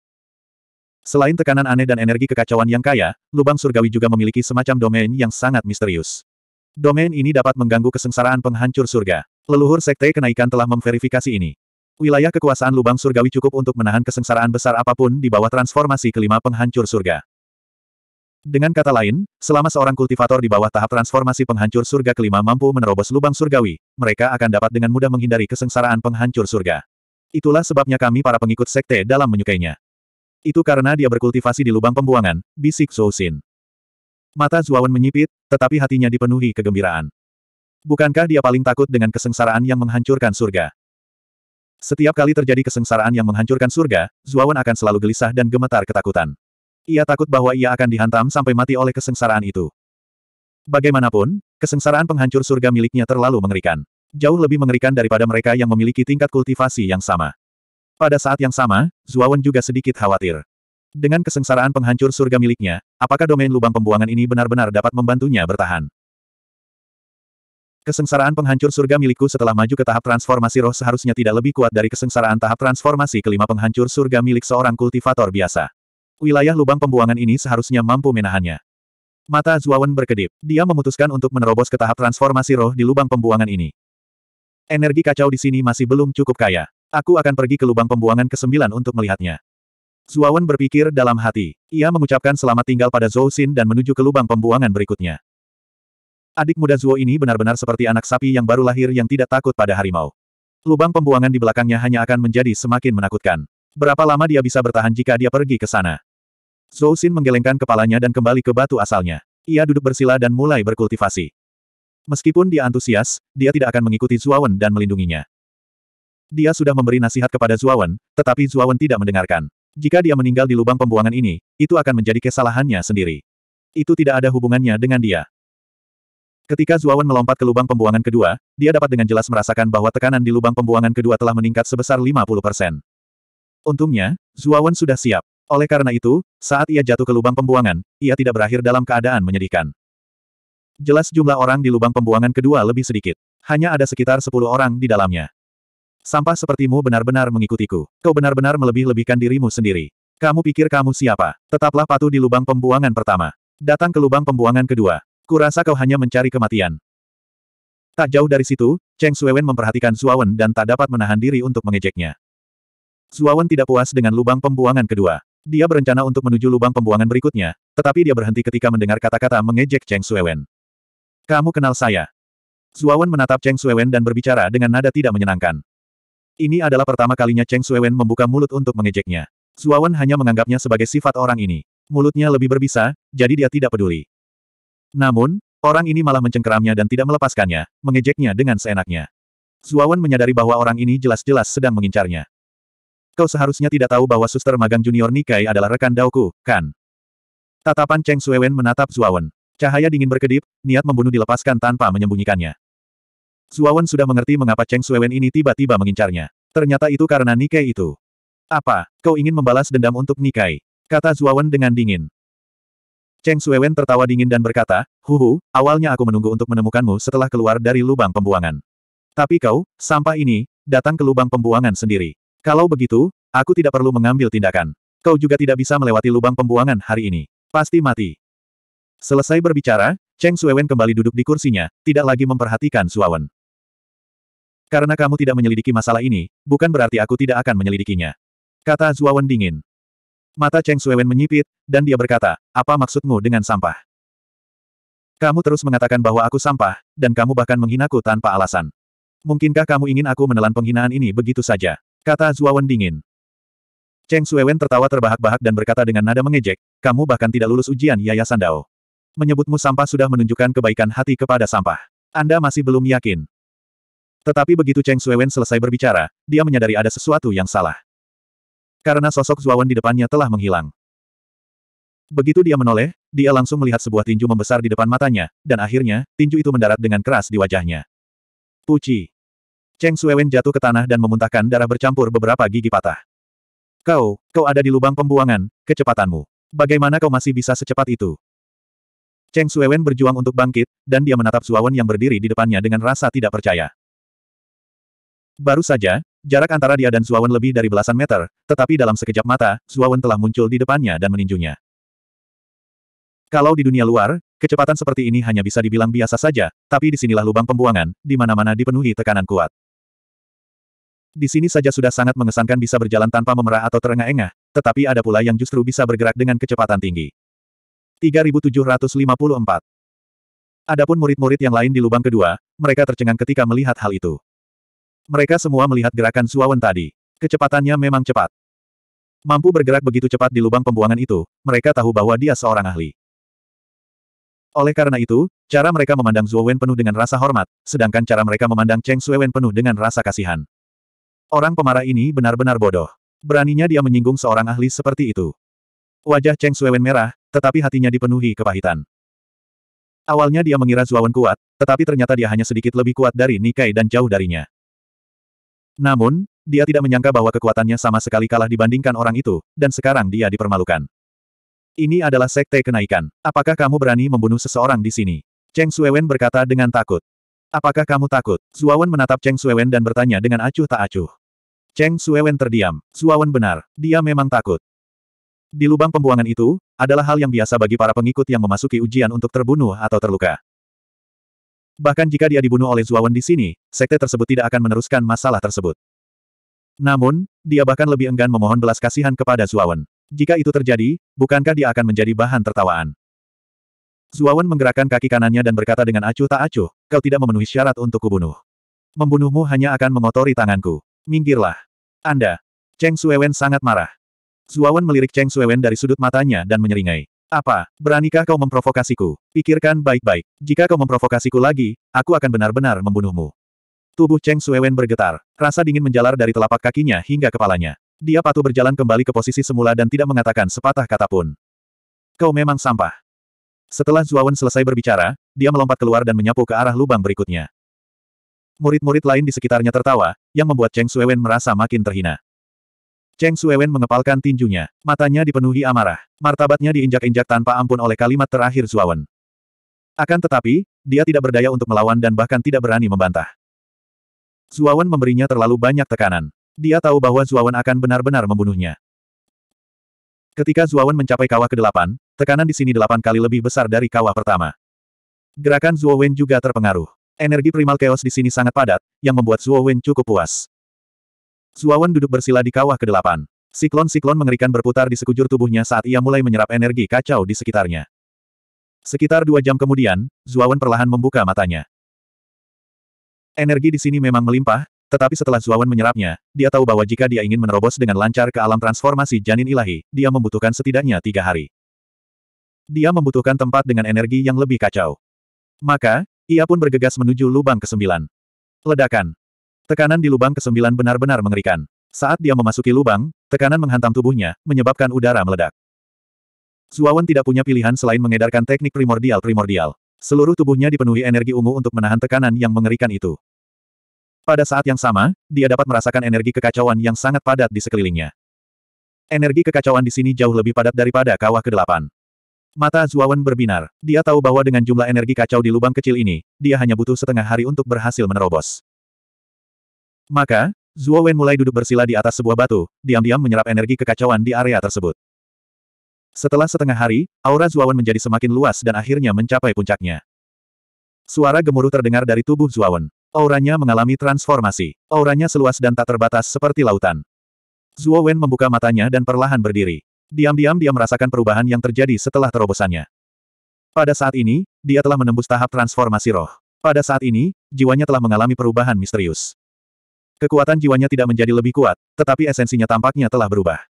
Selain tekanan aneh dan energi kekacauan yang kaya, lubang surgawi juga memiliki semacam domain yang sangat misterius. Domain ini dapat mengganggu kesengsaraan penghancur surga. Leluhur Sekte Kenaikan telah memverifikasi ini. Wilayah kekuasaan lubang surgawi cukup untuk menahan kesengsaraan besar apapun di bawah transformasi kelima penghancur surga. Dengan kata lain, selama seorang kultivator di bawah tahap transformasi penghancur surga kelima mampu menerobos lubang surgawi, mereka akan dapat dengan mudah menghindari kesengsaraan penghancur surga. Itulah sebabnya kami para pengikut sekte dalam menyukainya. Itu karena dia berkultivasi di lubang pembuangan, bisik Zhou Xin. Mata Zuawan menyipit, tetapi hatinya dipenuhi kegembiraan. Bukankah dia paling takut dengan kesengsaraan yang menghancurkan surga? Setiap kali terjadi kesengsaraan yang menghancurkan surga, Zuawan akan selalu gelisah dan gemetar ketakutan. Ia takut bahwa ia akan dihantam sampai mati oleh kesengsaraan itu. Bagaimanapun, kesengsaraan penghancur surga miliknya terlalu mengerikan. Jauh lebih mengerikan daripada mereka yang memiliki tingkat kultivasi yang sama. Pada saat yang sama, Zuawan juga sedikit khawatir. Dengan kesengsaraan penghancur surga miliknya, apakah domain lubang pembuangan ini benar-benar dapat membantunya bertahan? Kesengsaraan penghancur surga milikku setelah maju ke tahap transformasi roh seharusnya tidak lebih kuat dari kesengsaraan tahap transformasi kelima penghancur surga milik seorang kultivator biasa. Wilayah lubang pembuangan ini seharusnya mampu menahannya. Mata Zuawan berkedip. Dia memutuskan untuk menerobos ke tahap transformasi roh di lubang pembuangan ini. Energi kacau di sini masih belum cukup kaya. Aku akan pergi ke lubang pembuangan ke-9 untuk melihatnya. Zuawan berpikir dalam hati. Ia mengucapkan selamat tinggal pada Zhou Xin dan menuju ke lubang pembuangan berikutnya. Adik muda Zuo ini benar-benar seperti anak sapi yang baru lahir yang tidak takut pada harimau. Lubang pembuangan di belakangnya hanya akan menjadi semakin menakutkan. Berapa lama dia bisa bertahan jika dia pergi ke sana? Zhou Xin menggelengkan kepalanya dan kembali ke batu asalnya. Ia duduk bersila dan mulai berkultivasi. Meskipun dia antusias, dia tidak akan mengikuti Zuawan dan melindunginya. Dia sudah memberi nasihat kepada Zuawan, tetapi Zuawan tidak mendengarkan. Jika dia meninggal di lubang pembuangan ini, itu akan menjadi kesalahannya sendiri. Itu tidak ada hubungannya dengan dia. Ketika Zuawan melompat ke lubang pembuangan kedua, dia dapat dengan jelas merasakan bahwa tekanan di lubang pembuangan kedua telah meningkat sebesar 50%. Untungnya, Zuawan sudah siap. Oleh karena itu, saat ia jatuh ke lubang pembuangan, ia tidak berakhir dalam keadaan menyedihkan. Jelas jumlah orang di lubang pembuangan kedua lebih sedikit. Hanya ada sekitar 10 orang di dalamnya. Sampah sepertimu benar-benar mengikutiku. Kau benar-benar melebih-lebihkan dirimu sendiri. Kamu pikir kamu siapa? Tetaplah patuh di lubang pembuangan pertama. Datang ke lubang pembuangan kedua. Kurasa kau hanya mencari kematian. Tak jauh dari situ, Cheng Suewen memperhatikan Zuawan dan tak dapat menahan diri untuk mengejeknya. Zuawan tidak puas dengan lubang pembuangan kedua. Dia berencana untuk menuju lubang pembuangan berikutnya, tetapi dia berhenti ketika mendengar kata-kata mengejek Cheng Suewen. Kamu kenal saya. Zuawan menatap Cheng Suewen dan berbicara dengan nada tidak menyenangkan. Ini adalah pertama kalinya Cheng Suewen membuka mulut untuk mengejeknya. Zuawan hanya menganggapnya sebagai sifat orang ini. Mulutnya lebih berbisa, jadi dia tidak peduli. Namun, orang ini malah mencengkeramnya dan tidak melepaskannya, mengejeknya dengan seenaknya. Zuawan menyadari bahwa orang ini jelas-jelas sedang mengincarnya. Kau seharusnya tidak tahu bahwa suster magang junior Nikai adalah rekan Daoku, kan? Tatapan Cheng Suewen menatap Zuawan. Cahaya dingin berkedip, niat membunuh dilepaskan tanpa menyembunyikannya. Suawan sudah mengerti mengapa Cheng Suewen ini tiba-tiba mengincarnya. Ternyata itu karena nikai itu. Apa, kau ingin membalas dendam untuk nikai? Kata Zuawan dengan dingin. Cheng Suewen tertawa dingin dan berkata, Huhu, awalnya aku menunggu untuk menemukanmu setelah keluar dari lubang pembuangan. Tapi kau, sampah ini, datang ke lubang pembuangan sendiri. Kalau begitu, aku tidak perlu mengambil tindakan. Kau juga tidak bisa melewati lubang pembuangan hari ini. Pasti mati. Selesai berbicara, Cheng Suewen kembali duduk di kursinya, tidak lagi memperhatikan Suawan. Karena kamu tidak menyelidiki masalah ini, bukan berarti aku tidak akan menyelidikinya. Kata Zuawan dingin. Mata Cheng Suewen menyipit, dan dia berkata, apa maksudmu dengan sampah? Kamu terus mengatakan bahwa aku sampah, dan kamu bahkan menghinaku tanpa alasan. Mungkinkah kamu ingin aku menelan penghinaan ini begitu saja? Kata Zuawan dingin. Cheng Suewen tertawa terbahak-bahak dan berkata dengan nada mengejek, kamu bahkan tidak lulus ujian Yayasan Dao. Menyebutmu sampah sudah menunjukkan kebaikan hati kepada sampah. Anda masih belum yakin. Tetapi begitu Cheng Suewen selesai berbicara, dia menyadari ada sesuatu yang salah. Karena sosok Zuawan di depannya telah menghilang. Begitu dia menoleh, dia langsung melihat sebuah tinju membesar di depan matanya, dan akhirnya, tinju itu mendarat dengan keras di wajahnya. Puci. Cheng Suewen jatuh ke tanah dan memuntahkan darah bercampur beberapa gigi patah. Kau, kau ada di lubang pembuangan, kecepatanmu. Bagaimana kau masih bisa secepat itu? Cheng Suewen berjuang untuk bangkit, dan dia menatap Zuawan yang berdiri di depannya dengan rasa tidak percaya. Baru saja, jarak antara dia dan Zuawan lebih dari belasan meter, tetapi dalam sekejap mata, Zuawan telah muncul di depannya dan meninjunya. Kalau di dunia luar, kecepatan seperti ini hanya bisa dibilang biasa saja, tapi disinilah lubang pembuangan, di mana-mana dipenuhi tekanan kuat. Di sini saja sudah sangat mengesankan bisa berjalan tanpa memerah atau terengah-engah, tetapi ada pula yang justru bisa bergerak dengan kecepatan tinggi. 3754 Adapun murid-murid yang lain di lubang kedua, mereka tercengang ketika melihat hal itu. Mereka semua melihat gerakan Suawen tadi. Kecepatannya memang cepat. Mampu bergerak begitu cepat di lubang pembuangan itu, mereka tahu bahwa dia seorang ahli. Oleh karena itu, cara mereka memandang Zuowen penuh dengan rasa hormat, sedangkan cara mereka memandang Cheng Suewen penuh dengan rasa kasihan. Orang pemarah ini benar-benar bodoh. Beraninya dia menyinggung seorang ahli seperti itu. Wajah Cheng Suewen merah, tetapi hatinya dipenuhi kepahitan. Awalnya dia mengira Zuowen kuat, tetapi ternyata dia hanya sedikit lebih kuat dari Nikai dan jauh darinya. Namun, dia tidak menyangka bahwa kekuatannya sama sekali kalah dibandingkan orang itu, dan sekarang dia dipermalukan. Ini adalah sekte kenaikan. Apakah kamu berani membunuh seseorang di sini? Cheng Suewen berkata dengan takut. Apakah kamu takut? Zuawan menatap Cheng Suewen dan bertanya dengan acuh tak acuh. Cheng Suewen terdiam. Zuawan benar, dia memang takut. Di lubang pembuangan itu, adalah hal yang biasa bagi para pengikut yang memasuki ujian untuk terbunuh atau terluka. Bahkan jika dia dibunuh oleh Zuawan di sini, sekte tersebut tidak akan meneruskan masalah tersebut. Namun, dia bahkan lebih enggan memohon belas kasihan kepada Zuawan. Jika itu terjadi, bukankah dia akan menjadi bahan tertawaan? Zuawan menggerakkan kaki kanannya dan berkata dengan acuh tak acuh, kau tidak memenuhi syarat untuk kubunuh. Membunuhmu hanya akan mengotori tanganku. Minggirlah. Anda. Cheng Suewen sangat marah. Zuawan melirik Cheng Suewen dari sudut matanya dan menyeringai. Apa, beranikah kau memprovokasiku? Pikirkan baik-baik. Jika kau memprovokasiku lagi, aku akan benar-benar membunuhmu. Tubuh Cheng Suewen bergetar. Rasa dingin menjalar dari telapak kakinya hingga kepalanya. Dia patuh berjalan kembali ke posisi semula dan tidak mengatakan sepatah kata pun. Kau memang sampah. Setelah Zuawan selesai berbicara, dia melompat keluar dan menyapu ke arah lubang berikutnya. Murid-murid lain di sekitarnya tertawa, yang membuat Cheng Suewen merasa makin terhina. Cheng Suewen mengepalkan tinjunya. Matanya dipenuhi amarah. Martabatnya diinjak-injak tanpa ampun oleh kalimat terakhir Zuawan. Akan tetapi, dia tidak berdaya untuk melawan dan bahkan tidak berani membantah. Zuawan memberinya terlalu banyak tekanan. Dia tahu bahwa Zuawan akan benar-benar membunuhnya. Ketika Zuawan mencapai kawah ke-8, tekanan di sini delapan kali lebih besar dari kawah pertama. Gerakan Zuowen juga terpengaruh. Energi primal chaos di sini sangat padat, yang membuat Zuowen cukup puas. Zuawan duduk bersila di kawah kedelapan. Siklon-siklon mengerikan berputar di sekujur tubuhnya saat ia mulai menyerap energi kacau di sekitarnya. Sekitar dua jam kemudian, Zuawan perlahan membuka matanya. Energi di sini memang melimpah, tetapi setelah Zuawan menyerapnya, dia tahu bahwa jika dia ingin menerobos dengan lancar ke alam transformasi janin ilahi, dia membutuhkan setidaknya tiga hari. Dia membutuhkan tempat dengan energi yang lebih kacau. Maka, ia pun bergegas menuju lubang ke-9. Ledakan. Tekanan di lubang kesembilan benar-benar mengerikan. Saat dia memasuki lubang, tekanan menghantam tubuhnya, menyebabkan udara meledak. Zuawan tidak punya pilihan selain mengedarkan teknik primordial-primordial. Seluruh tubuhnya dipenuhi energi ungu untuk menahan tekanan yang mengerikan itu. Pada saat yang sama, dia dapat merasakan energi kekacauan yang sangat padat di sekelilingnya. Energi kekacauan di sini jauh lebih padat daripada kawah ke-8. Mata Zuawan berbinar. Dia tahu bahwa dengan jumlah energi kacau di lubang kecil ini, dia hanya butuh setengah hari untuk berhasil menerobos. Maka, Zuo Wen mulai duduk bersila di atas sebuah batu, diam-diam menyerap energi kekacauan di area tersebut. Setelah setengah hari, aura Wen menjadi semakin luas dan akhirnya mencapai puncaknya. Suara gemuruh terdengar dari tubuh Wen. Auranya mengalami transformasi. Auranya seluas dan tak terbatas seperti lautan. Zuo Wen membuka matanya dan perlahan berdiri. Diam-diam dia merasakan perubahan yang terjadi setelah terobosannya. Pada saat ini, dia telah menembus tahap transformasi roh. Pada saat ini, jiwanya telah mengalami perubahan misterius. Kekuatan jiwanya tidak menjadi lebih kuat, tetapi esensinya tampaknya telah berubah.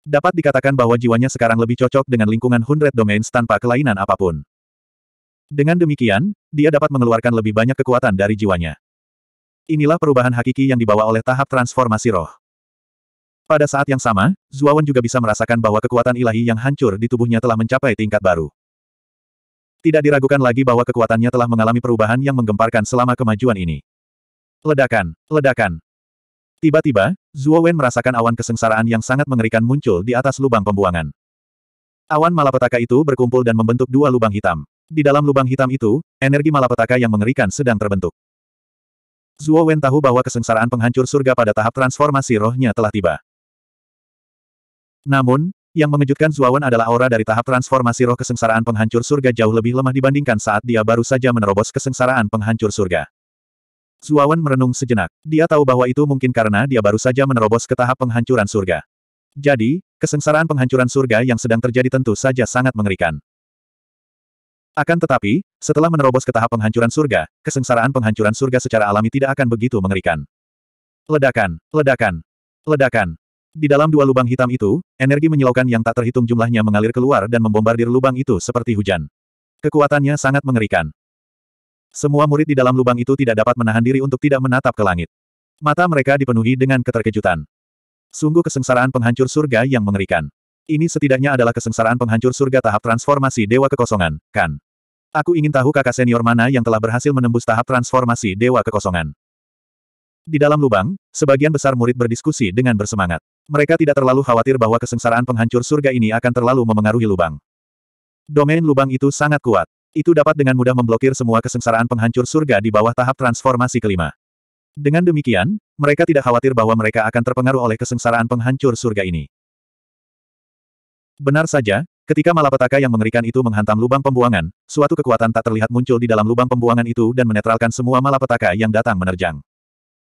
Dapat dikatakan bahwa jiwanya sekarang lebih cocok dengan lingkungan Hundred Domains tanpa kelainan apapun. Dengan demikian, dia dapat mengeluarkan lebih banyak kekuatan dari jiwanya. Inilah perubahan hakiki yang dibawa oleh tahap transformasi roh. Pada saat yang sama, Zuawan juga bisa merasakan bahwa kekuatan ilahi yang hancur di tubuhnya telah mencapai tingkat baru. Tidak diragukan lagi bahwa kekuatannya telah mengalami perubahan yang menggemparkan selama kemajuan ini. Ledakan, ledakan. Tiba-tiba, Zuo Wen merasakan awan kesengsaraan yang sangat mengerikan muncul di atas lubang pembuangan. Awan malapetaka itu berkumpul dan membentuk dua lubang hitam. Di dalam lubang hitam itu, energi malapetaka yang mengerikan sedang terbentuk. Zuo Wen tahu bahwa kesengsaraan penghancur surga pada tahap transformasi rohnya telah tiba. Namun, yang mengejutkan Zuo Wen adalah aura dari tahap transformasi roh kesengsaraan penghancur surga jauh lebih lemah dibandingkan saat dia baru saja menerobos kesengsaraan penghancur surga. Zuawan merenung sejenak. Dia tahu bahwa itu mungkin karena dia baru saja menerobos ke tahap penghancuran surga. Jadi, kesengsaraan penghancuran surga yang sedang terjadi tentu saja sangat mengerikan. Akan tetapi, setelah menerobos ke tahap penghancuran surga, kesengsaraan penghancuran surga secara alami tidak akan begitu mengerikan. Ledakan, ledakan, ledakan. Di dalam dua lubang hitam itu, energi menyilaukan yang tak terhitung jumlahnya mengalir keluar dan membombardir lubang itu seperti hujan. Kekuatannya sangat mengerikan. Semua murid di dalam lubang itu tidak dapat menahan diri untuk tidak menatap ke langit. Mata mereka dipenuhi dengan keterkejutan. Sungguh kesengsaraan penghancur surga yang mengerikan. Ini setidaknya adalah kesengsaraan penghancur surga tahap transformasi dewa kekosongan, kan? Aku ingin tahu kakak senior mana yang telah berhasil menembus tahap transformasi dewa kekosongan. Di dalam lubang, sebagian besar murid berdiskusi dengan bersemangat. Mereka tidak terlalu khawatir bahwa kesengsaraan penghancur surga ini akan terlalu memengaruhi lubang. Domain lubang itu sangat kuat. Itu dapat dengan mudah memblokir semua kesengsaraan penghancur surga di bawah tahap transformasi kelima. Dengan demikian, mereka tidak khawatir bahwa mereka akan terpengaruh oleh kesengsaraan penghancur surga ini. Benar saja, ketika malapetaka yang mengerikan itu menghantam lubang pembuangan, suatu kekuatan tak terlihat muncul di dalam lubang pembuangan itu dan menetralkan semua malapetaka yang datang menerjang.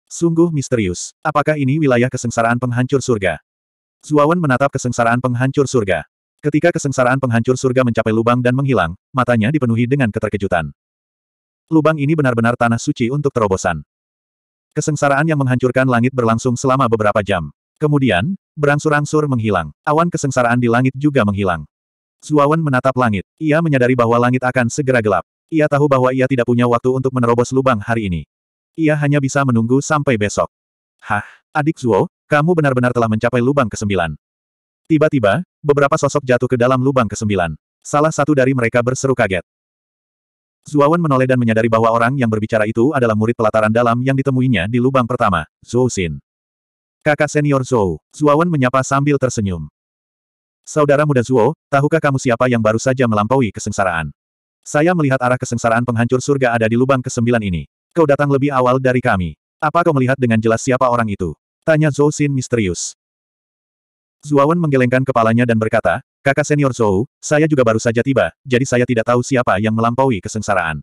Sungguh misterius. Apakah ini wilayah kesengsaraan penghancur surga? Zuawan menatap kesengsaraan penghancur surga. Ketika kesengsaraan penghancur surga mencapai lubang dan menghilang, matanya dipenuhi dengan keterkejutan. Lubang ini benar-benar tanah suci untuk terobosan. Kesengsaraan yang menghancurkan langit berlangsung selama beberapa jam. Kemudian, berangsur-angsur menghilang. Awan kesengsaraan di langit juga menghilang. Zuawan menatap langit. Ia menyadari bahwa langit akan segera gelap. Ia tahu bahwa ia tidak punya waktu untuk menerobos lubang hari ini. Ia hanya bisa menunggu sampai besok. Hah, adik Zuo, kamu benar-benar telah mencapai lubang ke-9. Tiba-tiba, beberapa sosok jatuh ke dalam lubang kesembilan. Salah satu dari mereka berseru kaget. Zuawan menoleh dan menyadari bahwa orang yang berbicara itu adalah murid pelataran dalam yang ditemuinya di lubang pertama, Zhou Xin. Kakak senior Zhou, Zuawan menyapa sambil tersenyum. Saudara muda Zuo, tahukah kamu siapa yang baru saja melampaui kesengsaraan? Saya melihat arah kesengsaraan penghancur surga ada di lubang kesembilan ini. Kau datang lebih awal dari kami. Apa kau melihat dengan jelas siapa orang itu? Tanya Zhou Xin misterius. Zuawan menggelengkan kepalanya dan berkata, kakak senior Zhou, saya juga baru saja tiba, jadi saya tidak tahu siapa yang melampaui kesengsaraan.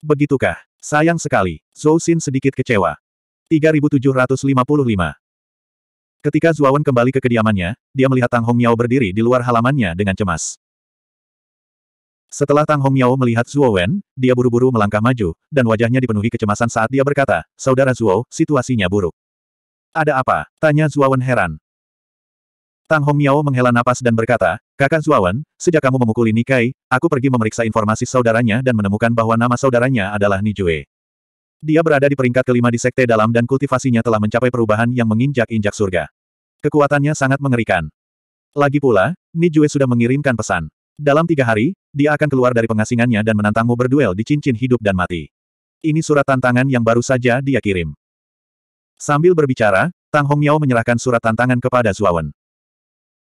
Begitukah? Sayang sekali, Zhou Xin sedikit kecewa. 3755 Ketika Zuawan kembali ke kediamannya, dia melihat Tang Hong Miao berdiri di luar halamannya dengan cemas. Setelah Tang Hong Miao melihat Zuo Wen, dia buru-buru melangkah maju, dan wajahnya dipenuhi kecemasan saat dia berkata, Saudara Zuo, situasinya buruk. Ada apa? Tanya Zuo heran. Tang Hong Miao menghela napas dan berkata, Kakak Zuawan, sejak kamu memukuli Nikai, aku pergi memeriksa informasi saudaranya dan menemukan bahwa nama saudaranya adalah Nijue. Dia berada di peringkat kelima di sekte dalam dan kultivasinya telah mencapai perubahan yang menginjak-injak surga. Kekuatannya sangat mengerikan. Lagi pula, Nijue sudah mengirimkan pesan. Dalam tiga hari, dia akan keluar dari pengasingannya dan menantangmu berduel di cincin hidup dan mati. Ini surat tantangan yang baru saja dia kirim. Sambil berbicara, Tang Hong Miao menyerahkan surat tantangan kepada Zuawan.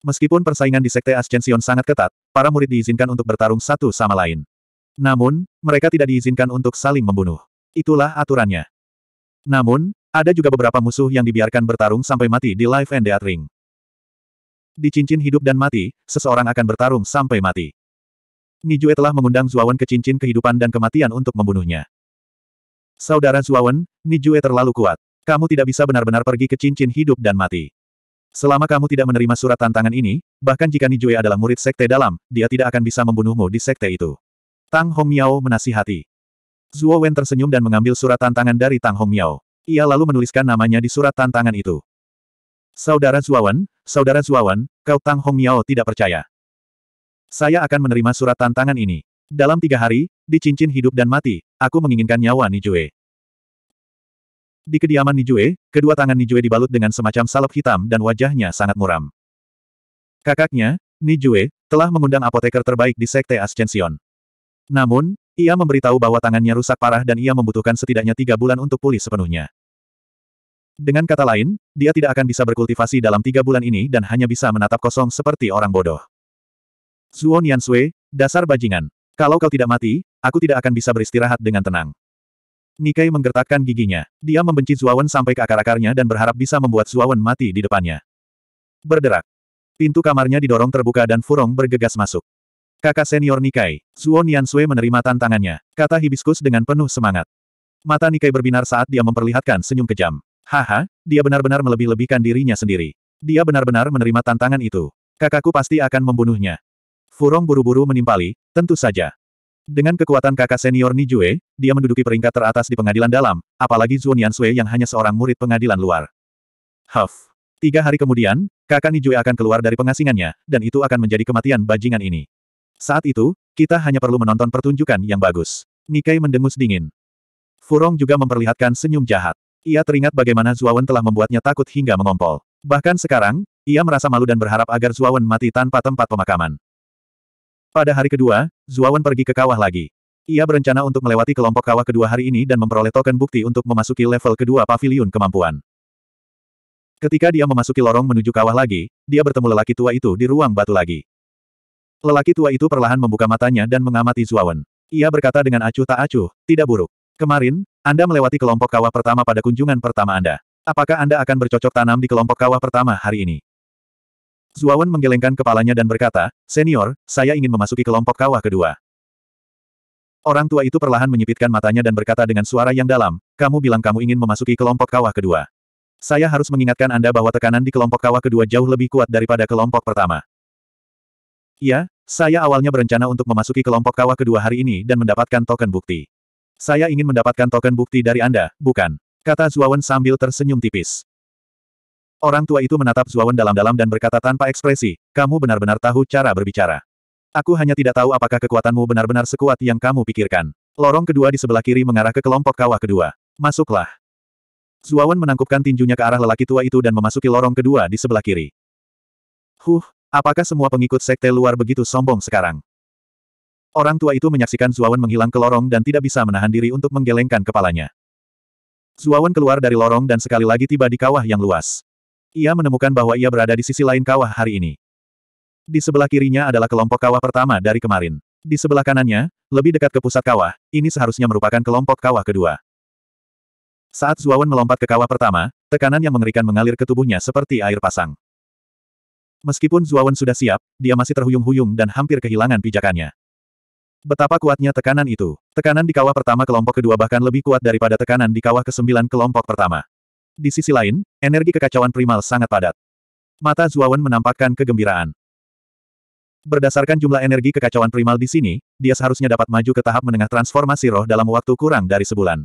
Meskipun persaingan di Sekte Ascension sangat ketat, para murid diizinkan untuk bertarung satu sama lain. Namun, mereka tidak diizinkan untuk saling membunuh. Itulah aturannya. Namun, ada juga beberapa musuh yang dibiarkan bertarung sampai mati di Life and Death Ring. Di cincin hidup dan mati, seseorang akan bertarung sampai mati. Nijue telah mengundang Zuawan ke cincin kehidupan dan kematian untuk membunuhnya. Saudara Zuawan, Nijue terlalu kuat. Kamu tidak bisa benar-benar pergi ke cincin hidup dan mati. Selama kamu tidak menerima surat tantangan ini, bahkan jika Nijue adalah murid sekte dalam, dia tidak akan bisa membunuhmu di sekte itu. Tang Hong Miao menasihati. Zhuo Wen tersenyum dan mengambil surat tantangan dari Tang Hong Miao. Ia lalu menuliskan namanya di surat tantangan itu. Saudara Wen, Saudara Wen, kau Tang Hong Miao tidak percaya. Saya akan menerima surat tantangan ini. Dalam tiga hari, di cincin hidup dan mati, aku menginginkan nyawa Nijue. Di kediaman Nijue, kedua tangan Nijue dibalut dengan semacam salep hitam dan wajahnya sangat muram. Kakaknya, Nijue, telah mengundang apoteker terbaik di Sekte Ascension. Namun, ia memberitahu bahwa tangannya rusak parah dan ia membutuhkan setidaknya tiga bulan untuk pulih sepenuhnya. Dengan kata lain, dia tidak akan bisa berkultivasi dalam tiga bulan ini dan hanya bisa menatap kosong seperti orang bodoh. Zuo Sui, dasar bajingan. Kalau kau tidak mati, aku tidak akan bisa beristirahat dengan tenang. Nikai menggertakkan giginya. Dia membenci Zuawan sampai ke akar-akarnya dan berharap bisa membuat Zuawan mati di depannya. Berderak. Pintu kamarnya didorong terbuka dan Furong bergegas masuk. Kakak senior Nikai, Zuo Niansui menerima tantangannya, kata hibiskus dengan penuh semangat. Mata Nikai berbinar saat dia memperlihatkan senyum kejam. Haha, dia benar-benar melebih-lebihkan dirinya sendiri. Dia benar-benar menerima tantangan itu. Kakakku pasti akan membunuhnya. Furong buru-buru menimpali, tentu saja. Dengan kekuatan kakak senior Ni Nijue, dia menduduki peringkat teratas di pengadilan dalam, apalagi Zhuo Niansui yang hanya seorang murid pengadilan luar. Huff. Tiga hari kemudian, kakak Ni Nijue akan keluar dari pengasingannya, dan itu akan menjadi kematian bajingan ini. Saat itu, kita hanya perlu menonton pertunjukan yang bagus. Nikai mendengus dingin. Furong juga memperlihatkan senyum jahat. Ia teringat bagaimana Zuawan telah membuatnya takut hingga mengompol. Bahkan sekarang, ia merasa malu dan berharap agar Zuawan mati tanpa tempat pemakaman. Pada hari kedua, Zuawan pergi ke kawah lagi. Ia berencana untuk melewati kelompok kawah kedua hari ini dan memperoleh token bukti untuk memasuki level kedua pavilion kemampuan. Ketika dia memasuki lorong menuju kawah lagi, dia bertemu lelaki tua itu di ruang batu lagi. Lelaki tua itu perlahan membuka matanya dan mengamati Zuawan. Ia berkata dengan acuh tak acuh, tidak buruk. Kemarin, Anda melewati kelompok kawah pertama pada kunjungan pertama Anda. Apakah Anda akan bercocok tanam di kelompok kawah pertama hari ini? Zuawan menggelengkan kepalanya dan berkata, Senior, saya ingin memasuki kelompok kawah kedua. Orang tua itu perlahan menyipitkan matanya dan berkata dengan suara yang dalam, kamu bilang kamu ingin memasuki kelompok kawah kedua. Saya harus mengingatkan Anda bahwa tekanan di kelompok kawah kedua jauh lebih kuat daripada kelompok pertama. Ya, saya awalnya berencana untuk memasuki kelompok kawah kedua hari ini dan mendapatkan token bukti. Saya ingin mendapatkan token bukti dari Anda, bukan? Kata Zuawan sambil tersenyum tipis. Orang tua itu menatap Zuawan dalam-dalam dan berkata tanpa ekspresi, kamu benar-benar tahu cara berbicara. Aku hanya tidak tahu apakah kekuatanmu benar-benar sekuat yang kamu pikirkan. Lorong kedua di sebelah kiri mengarah ke kelompok kawah kedua. Masuklah. Zuawan menangkupkan tinjunya ke arah lelaki tua itu dan memasuki lorong kedua di sebelah kiri. Huh, apakah semua pengikut sekte luar begitu sombong sekarang? Orang tua itu menyaksikan Zuawan menghilang ke lorong dan tidak bisa menahan diri untuk menggelengkan kepalanya. Zuawan keluar dari lorong dan sekali lagi tiba di kawah yang luas. Ia menemukan bahwa ia berada di sisi lain kawah hari ini. Di sebelah kirinya adalah kelompok kawah pertama dari kemarin. Di sebelah kanannya, lebih dekat ke pusat kawah, ini seharusnya merupakan kelompok kawah kedua. Saat Zuawan melompat ke kawah pertama, tekanan yang mengerikan mengalir ke tubuhnya seperti air pasang. Meskipun Zuawan sudah siap, dia masih terhuyung-huyung dan hampir kehilangan pijakannya. Betapa kuatnya tekanan itu. Tekanan di kawah pertama kelompok kedua bahkan lebih kuat daripada tekanan di kawah kesembilan kelompok pertama. Di sisi lain, energi kekacauan primal sangat padat. Mata Zuawan menampakkan kegembiraan. Berdasarkan jumlah energi kekacauan primal di sini, dia seharusnya dapat maju ke tahap menengah transformasi roh dalam waktu kurang dari sebulan.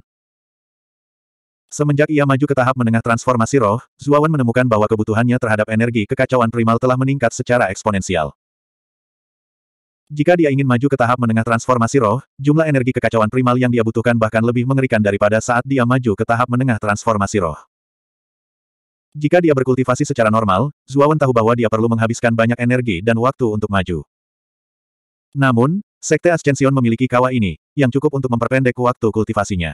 Semenjak ia maju ke tahap menengah transformasi roh, Zuawan menemukan bahwa kebutuhannya terhadap energi kekacauan primal telah meningkat secara eksponensial. Jika dia ingin maju ke tahap menengah transformasi roh, jumlah energi kekacauan primal yang dia butuhkan bahkan lebih mengerikan daripada saat dia maju ke tahap menengah transformasi roh. Jika dia berkultivasi secara normal, Zuawan tahu bahwa dia perlu menghabiskan banyak energi dan waktu untuk maju. Namun, Sekte Ascension memiliki kawah ini, yang cukup untuk memperpendek waktu kultivasinya.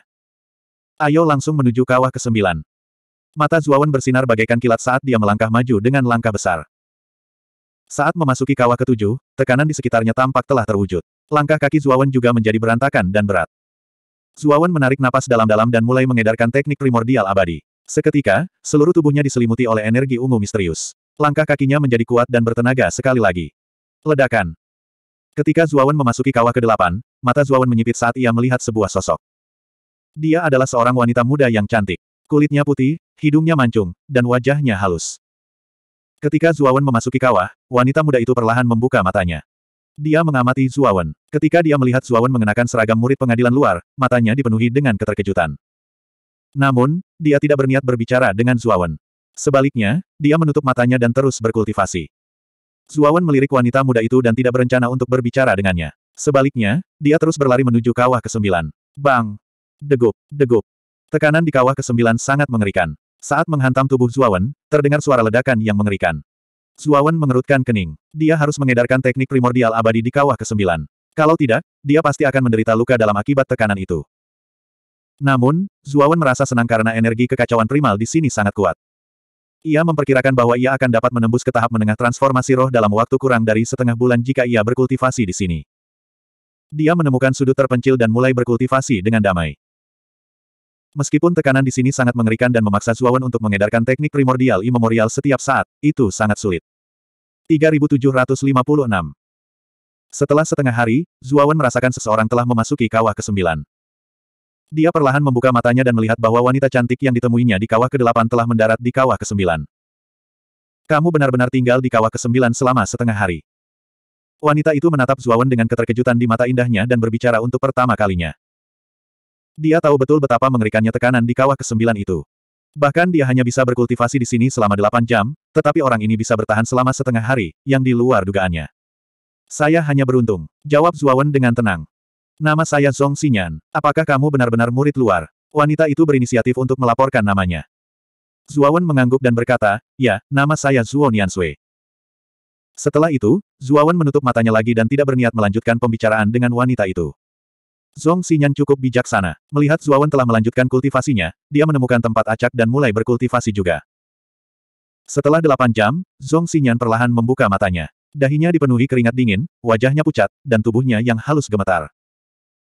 Ayo langsung menuju kawah ke-9. Mata Zuawan bersinar bagaikan kilat saat dia melangkah maju dengan langkah besar. Saat memasuki kawah ketujuh, tekanan di sekitarnya tampak telah terwujud. Langkah kaki Zuawan juga menjadi berantakan dan berat. Zuawan menarik napas dalam-dalam dan mulai mengedarkan teknik primordial abadi. Seketika, seluruh tubuhnya diselimuti oleh energi ungu misterius. Langkah kakinya menjadi kuat dan bertenaga sekali lagi. Ledakan. Ketika Zuawan memasuki kawah ke-8, mata Zuawan menyipit saat ia melihat sebuah sosok. Dia adalah seorang wanita muda yang cantik. Kulitnya putih, hidungnya mancung, dan wajahnya halus. Ketika Zuawan memasuki kawah, wanita muda itu perlahan membuka matanya. Dia mengamati Zuawan. Ketika dia melihat Zuawan mengenakan seragam murid pengadilan luar, matanya dipenuhi dengan keterkejutan. Namun, dia tidak berniat berbicara dengan Zuawan. Sebaliknya, dia menutup matanya dan terus berkultivasi. Zuawan melirik wanita muda itu dan tidak berencana untuk berbicara dengannya. Sebaliknya, dia terus berlari menuju kawah ke-9. Bang! Degup, degup. Tekanan di kawah ke-9 sangat mengerikan. Saat menghantam tubuh Zuawan, terdengar suara ledakan yang mengerikan. Zuawan mengerutkan kening. Dia harus mengedarkan teknik primordial abadi di kawah ke-9. Kalau tidak, dia pasti akan menderita luka dalam akibat tekanan itu. Namun, Zuawan merasa senang karena energi kekacauan primal di sini sangat kuat. Ia memperkirakan bahwa ia akan dapat menembus ke tahap menengah transformasi roh dalam waktu kurang dari setengah bulan jika ia berkultivasi di sini. Dia menemukan sudut terpencil dan mulai berkultivasi dengan damai. Meskipun tekanan di sini sangat mengerikan dan memaksa Zuawan untuk mengedarkan teknik primordial imemorial setiap saat, itu sangat sulit. 3756 Setelah setengah hari, Zuawan merasakan seseorang telah memasuki kawah ke-9. Dia perlahan membuka matanya dan melihat bahwa wanita cantik yang ditemuinya di kawah ke-8 telah mendarat di kawah ke-9. Kamu benar-benar tinggal di kawah ke-9 selama setengah hari. Wanita itu menatap Zuawan dengan keterkejutan di mata indahnya dan berbicara untuk pertama kalinya. Dia tahu betul betapa mengerikannya tekanan di kawah ke-9 itu. Bahkan dia hanya bisa berkultivasi di sini selama 8 jam, tetapi orang ini bisa bertahan selama setengah hari, yang di luar dugaannya. Saya hanya beruntung, jawab Zuawan dengan tenang. Nama saya Zong Xinyan. Apakah kamu benar-benar murid luar? Wanita itu berinisiatif untuk melaporkan namanya. Zuawan mengangguk dan berkata, ya, nama saya Zuo Niansui. Setelah itu, Zuawan menutup matanya lagi dan tidak berniat melanjutkan pembicaraan dengan wanita itu. Zong Xinyan cukup bijaksana. Melihat Zuawan telah melanjutkan kultivasinya, dia menemukan tempat acak dan mulai berkultivasi juga. Setelah delapan jam, Zong Xinyan perlahan membuka matanya. Dahinya dipenuhi keringat dingin, wajahnya pucat, dan tubuhnya yang halus gemetar.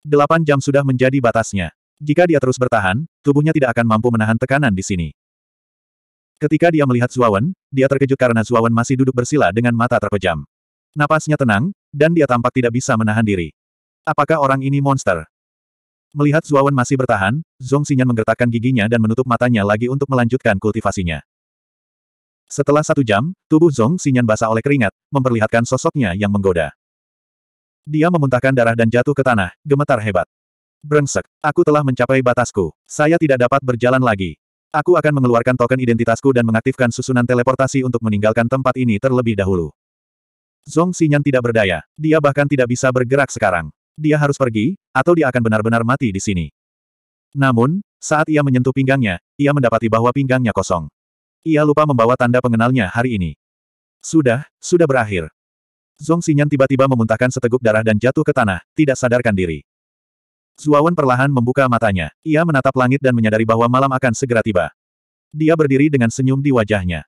Delapan jam sudah menjadi batasnya. Jika dia terus bertahan, tubuhnya tidak akan mampu menahan tekanan di sini. Ketika dia melihat Zuawan, dia terkejut karena Zuawan masih duduk bersila dengan mata terpejam. Napasnya tenang, dan dia tampak tidak bisa menahan diri. Apakah orang ini monster? Melihat Zuawan masih bertahan, Zong Xinyan menggertakkan giginya dan menutup matanya lagi untuk melanjutkan kultivasinya. Setelah satu jam, tubuh Zong Xinyan basah oleh keringat, memperlihatkan sosoknya yang menggoda. Dia memuntahkan darah dan jatuh ke tanah, gemetar hebat. Brengsek, aku telah mencapai batasku. Saya tidak dapat berjalan lagi. Aku akan mengeluarkan token identitasku dan mengaktifkan susunan teleportasi untuk meninggalkan tempat ini terlebih dahulu. Zong Xinyan tidak berdaya. Dia bahkan tidak bisa bergerak sekarang. Dia harus pergi, atau dia akan benar-benar mati di sini. Namun, saat ia menyentuh pinggangnya, ia mendapati bahwa pinggangnya kosong. Ia lupa membawa tanda pengenalnya hari ini. Sudah, sudah berakhir. Zong Xinyan tiba-tiba memuntahkan seteguk darah dan jatuh ke tanah, tidak sadarkan diri. Zuawan perlahan membuka matanya. Ia menatap langit dan menyadari bahwa malam akan segera tiba. Dia berdiri dengan senyum di wajahnya.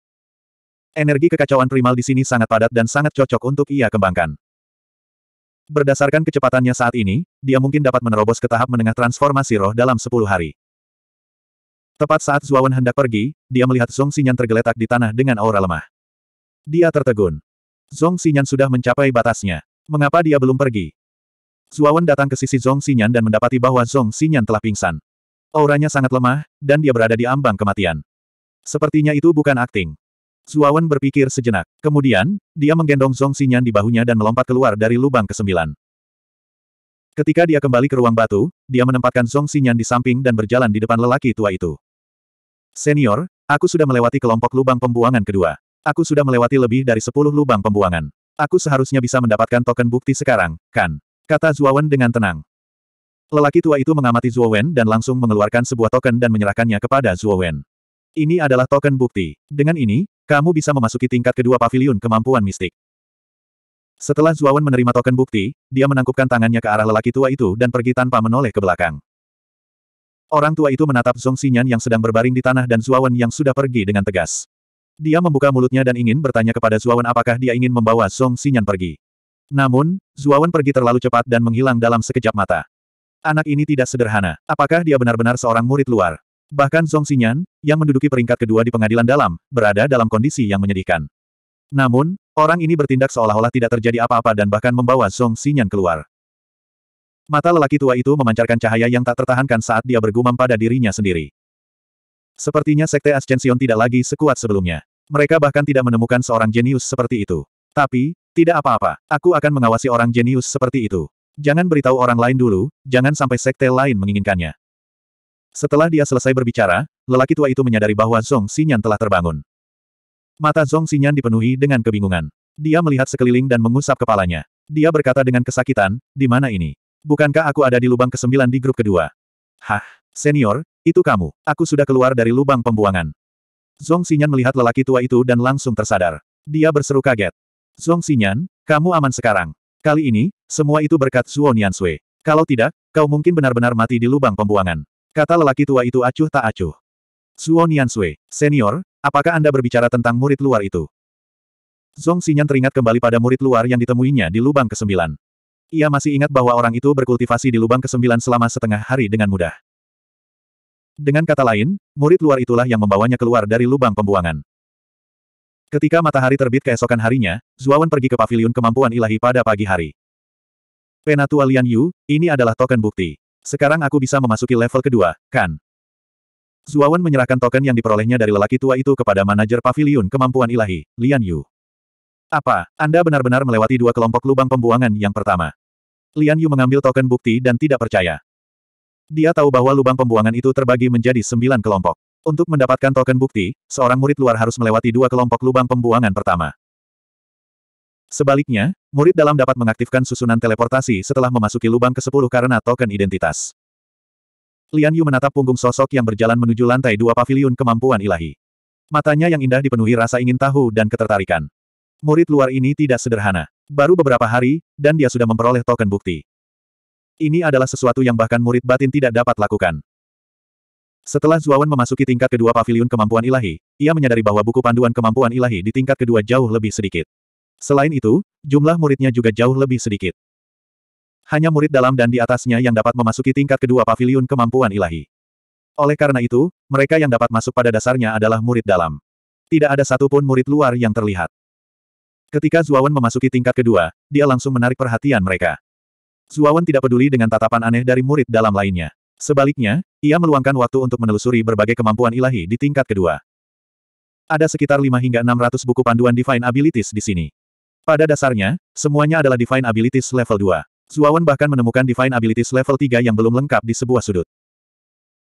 Energi kekacauan primal di sini sangat padat dan sangat cocok untuk ia kembangkan. Berdasarkan kecepatannya saat ini, dia mungkin dapat menerobos ke tahap menengah transformasi roh dalam 10 hari. Tepat saat Zuawan hendak pergi, dia melihat Zong Xinyan tergeletak di tanah dengan aura lemah. Dia tertegun. Zong Xinyan sudah mencapai batasnya. Mengapa dia belum pergi? Zuawan datang ke sisi Zong Xinyan dan mendapati bahwa Zong Xinyan telah pingsan. Auranya sangat lemah, dan dia berada di ambang kematian. Sepertinya itu bukan akting. Zuawan berpikir sejenak. Kemudian, dia menggendong Zong Xinyan di bahunya dan melompat keluar dari lubang ke-9. Ketika dia kembali ke ruang batu, dia menempatkan Zong Xinyan di samping dan berjalan di depan lelaki tua itu. Senior, aku sudah melewati kelompok lubang pembuangan kedua. Aku sudah melewati lebih dari sepuluh lubang pembuangan. Aku seharusnya bisa mendapatkan token bukti sekarang, kan? Kata Zuowen dengan tenang. Lelaki tua itu mengamati Zuowen dan langsung mengeluarkan sebuah token dan menyerahkannya kepada Zuowen. Ini adalah token bukti. Dengan ini, kamu bisa memasuki tingkat kedua pavilion kemampuan mistik. Setelah Zuowen menerima token bukti, dia menangkupkan tangannya ke arah lelaki tua itu dan pergi tanpa menoleh ke belakang. Orang tua itu menatap Zhong Xinyan yang sedang berbaring di tanah dan Zuowen yang sudah pergi dengan tegas. Dia membuka mulutnya dan ingin bertanya kepada Zuawan apakah dia ingin membawa Song Xinyan pergi. Namun, Zuawan pergi terlalu cepat dan menghilang dalam sekejap mata. Anak ini tidak sederhana. Apakah dia benar-benar seorang murid luar? Bahkan Song Xinyan, yang menduduki peringkat kedua di pengadilan dalam, berada dalam kondisi yang menyedihkan. Namun, orang ini bertindak seolah-olah tidak terjadi apa-apa dan bahkan membawa Song Xinyan keluar. Mata lelaki tua itu memancarkan cahaya yang tak tertahankan saat dia bergumam pada dirinya sendiri. Sepertinya Sekte Ascension tidak lagi sekuat sebelumnya. Mereka bahkan tidak menemukan seorang jenius seperti itu. Tapi, tidak apa-apa, aku akan mengawasi orang jenius seperti itu. Jangan beritahu orang lain dulu, jangan sampai sekte lain menginginkannya. Setelah dia selesai berbicara, lelaki tua itu menyadari bahwa Zong Xinyan telah terbangun. Mata Zong Xinyan dipenuhi dengan kebingungan. Dia melihat sekeliling dan mengusap kepalanya. Dia berkata dengan kesakitan, di mana ini? Bukankah aku ada di lubang kesembilan di grup kedua? Hah? Senior, itu kamu. Aku sudah keluar dari lubang pembuangan. Zong Xinyan melihat lelaki tua itu dan langsung tersadar. Dia berseru kaget. Zong Xinyan, kamu aman sekarang. Kali ini, semua itu berkat Zuo Niansui. Kalau tidak, kau mungkin benar-benar mati di lubang pembuangan. Kata lelaki tua itu acuh tak acuh. Zuo Niansui, senior, apakah Anda berbicara tentang murid luar itu? Zong Xinyan teringat kembali pada murid luar yang ditemuinya di lubang ke-9. Ia masih ingat bahwa orang itu berkultivasi di lubang ke-9 selama setengah hari dengan mudah. Dengan kata lain, murid luar itulah yang membawanya keluar dari lubang pembuangan. Ketika matahari terbit keesokan harinya, Zuawan pergi ke paviliun kemampuan ilahi pada pagi hari. Penatua Lian Yu, ini adalah token bukti. Sekarang aku bisa memasuki level kedua, kan? Zuawan menyerahkan token yang diperolehnya dari lelaki tua itu kepada manajer paviliun kemampuan ilahi, Lian Yu. Apa, Anda benar-benar melewati dua kelompok lubang pembuangan yang pertama? Lian Yu mengambil token bukti dan tidak percaya. Dia tahu bahwa lubang pembuangan itu terbagi menjadi sembilan kelompok. Untuk mendapatkan token bukti, seorang murid luar harus melewati dua kelompok lubang pembuangan pertama. Sebaliknya, murid dalam dapat mengaktifkan susunan teleportasi setelah memasuki lubang ke-10 karena token identitas. Lian Yu menatap punggung sosok yang berjalan menuju lantai dua paviliun kemampuan ilahi. Matanya yang indah dipenuhi rasa ingin tahu dan ketertarikan. Murid luar ini tidak sederhana. Baru beberapa hari, dan dia sudah memperoleh token bukti. Ini adalah sesuatu yang bahkan murid batin tidak dapat lakukan. Setelah Zuawan memasuki tingkat kedua pavilion kemampuan ilahi, ia menyadari bahwa buku panduan kemampuan ilahi di tingkat kedua jauh lebih sedikit. Selain itu, jumlah muridnya juga jauh lebih sedikit. Hanya murid dalam dan di atasnya yang dapat memasuki tingkat kedua pavilion kemampuan ilahi. Oleh karena itu, mereka yang dapat masuk pada dasarnya adalah murid dalam. Tidak ada satupun murid luar yang terlihat. Ketika Zuawan memasuki tingkat kedua, dia langsung menarik perhatian mereka. Zuawan tidak peduli dengan tatapan aneh dari murid dalam lainnya. Sebaliknya, ia meluangkan waktu untuk menelusuri berbagai kemampuan ilahi di tingkat kedua. Ada sekitar 5 hingga 600 buku panduan Divine Abilities di sini. Pada dasarnya, semuanya adalah Divine Abilities level 2. Zuawan bahkan menemukan Divine Abilities level 3 yang belum lengkap di sebuah sudut.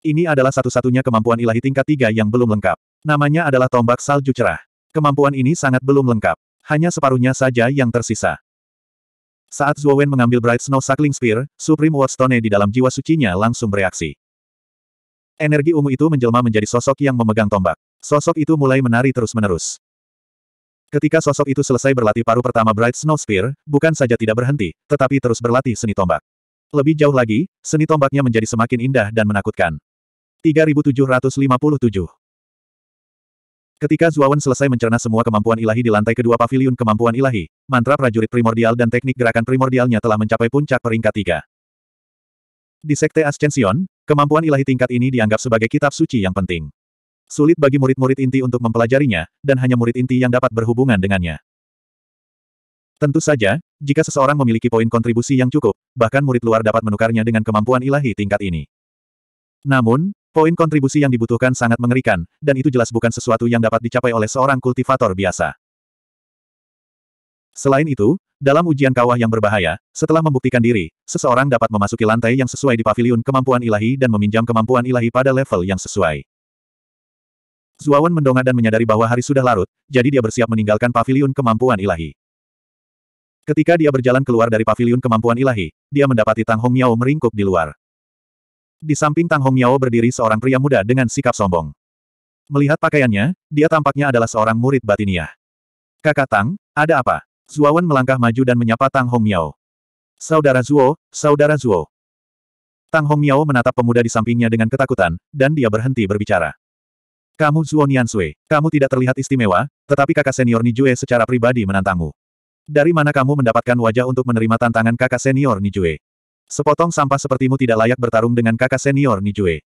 Ini adalah satu-satunya kemampuan ilahi tingkat tiga yang belum lengkap. Namanya adalah tombak salju cerah. Kemampuan ini sangat belum lengkap. Hanya separuhnya saja yang tersisa. Saat Zuo Wen mengambil Bright Snow Suckling Spear, Supreme Stone di dalam jiwa sucinya langsung bereaksi. Energi ungu itu menjelma menjadi sosok yang memegang tombak. Sosok itu mulai menari terus-menerus. Ketika sosok itu selesai berlatih paru pertama Bright Snow Spear, bukan saja tidak berhenti, tetapi terus berlatih seni tombak. Lebih jauh lagi, seni tombaknya menjadi semakin indah dan menakutkan. 3757 Ketika Zuawan selesai mencerna semua kemampuan ilahi di lantai kedua pavilion kemampuan ilahi, mantra prajurit primordial dan teknik gerakan primordialnya telah mencapai puncak peringkat tiga. Di Sekte Ascension, kemampuan ilahi tingkat ini dianggap sebagai kitab suci yang penting. Sulit bagi murid-murid inti untuk mempelajarinya, dan hanya murid inti yang dapat berhubungan dengannya. Tentu saja, jika seseorang memiliki poin kontribusi yang cukup, bahkan murid luar dapat menukarnya dengan kemampuan ilahi tingkat ini. Namun, Poin kontribusi yang dibutuhkan sangat mengerikan, dan itu jelas bukan sesuatu yang dapat dicapai oleh seorang kultivator biasa. Selain itu, dalam ujian kawah yang berbahaya, setelah membuktikan diri, seseorang dapat memasuki lantai yang sesuai di paviliun kemampuan ilahi dan meminjam kemampuan ilahi pada level yang sesuai. Zuawan mendongak dan menyadari bahwa hari sudah larut, jadi dia bersiap meninggalkan paviliun kemampuan ilahi. Ketika dia berjalan keluar dari paviliun kemampuan ilahi, dia mendapati Tang Hong Miao meringkuk di luar. Di samping Tang Hong Miao berdiri seorang pria muda dengan sikap sombong. Melihat pakaiannya, dia tampaknya adalah seorang murid batiniah. Kakak Tang, ada apa? Zuowen melangkah maju dan menyapa Tang Hong Miao. Saudara Zuo, Saudara Zuo. Tang Hong Miao menatap pemuda di sampingnya dengan ketakutan, dan dia berhenti berbicara. Kamu Zuo Niansui, kamu tidak terlihat istimewa, tetapi kakak senior Nijue secara pribadi menantangmu. Dari mana kamu mendapatkan wajah untuk menerima tantangan kakak senior Nijue? Sepotong sampah sepertimu tidak layak bertarung dengan kakak senior Nijue.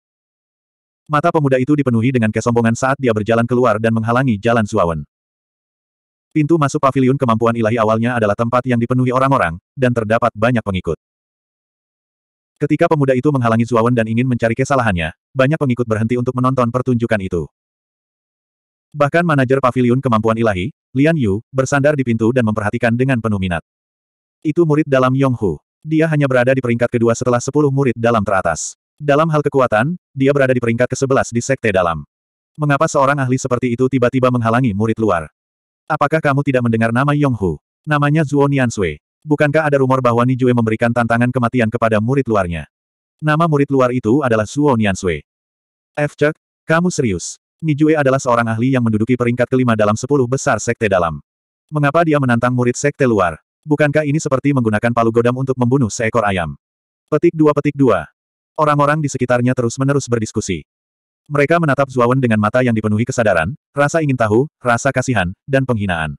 Mata pemuda itu dipenuhi dengan kesombongan saat dia berjalan keluar dan menghalangi jalan Zuawan. Pintu masuk paviliun kemampuan ilahi awalnya adalah tempat yang dipenuhi orang-orang, dan terdapat banyak pengikut. Ketika pemuda itu menghalangi Zuawan dan ingin mencari kesalahannya, banyak pengikut berhenti untuk menonton pertunjukan itu. Bahkan manajer paviliun kemampuan ilahi, Lian Yu, bersandar di pintu dan memperhatikan dengan penuh minat. Itu murid dalam Yonghu. Dia hanya berada di peringkat kedua setelah sepuluh murid dalam teratas. Dalam hal kekuatan, dia berada di peringkat ke-11 di sekte dalam. Mengapa seorang ahli seperti itu tiba-tiba menghalangi murid luar? Apakah kamu tidak mendengar nama Yonghu? Namanya Zuo Nianshui. Bukankah ada rumor bahwa Nijue memberikan tantangan kematian kepada murid luarnya? Nama murid luar itu adalah Zuo Nianshui. F. Chuck, kamu serius? Nijue adalah seorang ahli yang menduduki peringkat kelima dalam sepuluh besar sekte dalam. Mengapa dia menantang murid sekte luar? Bukankah ini seperti menggunakan palu godam untuk membunuh seekor ayam? Petik dua petik dua. Orang-orang di sekitarnya terus-menerus berdiskusi. Mereka menatap Zuawan dengan mata yang dipenuhi kesadaran, rasa ingin tahu, rasa kasihan, dan penghinaan.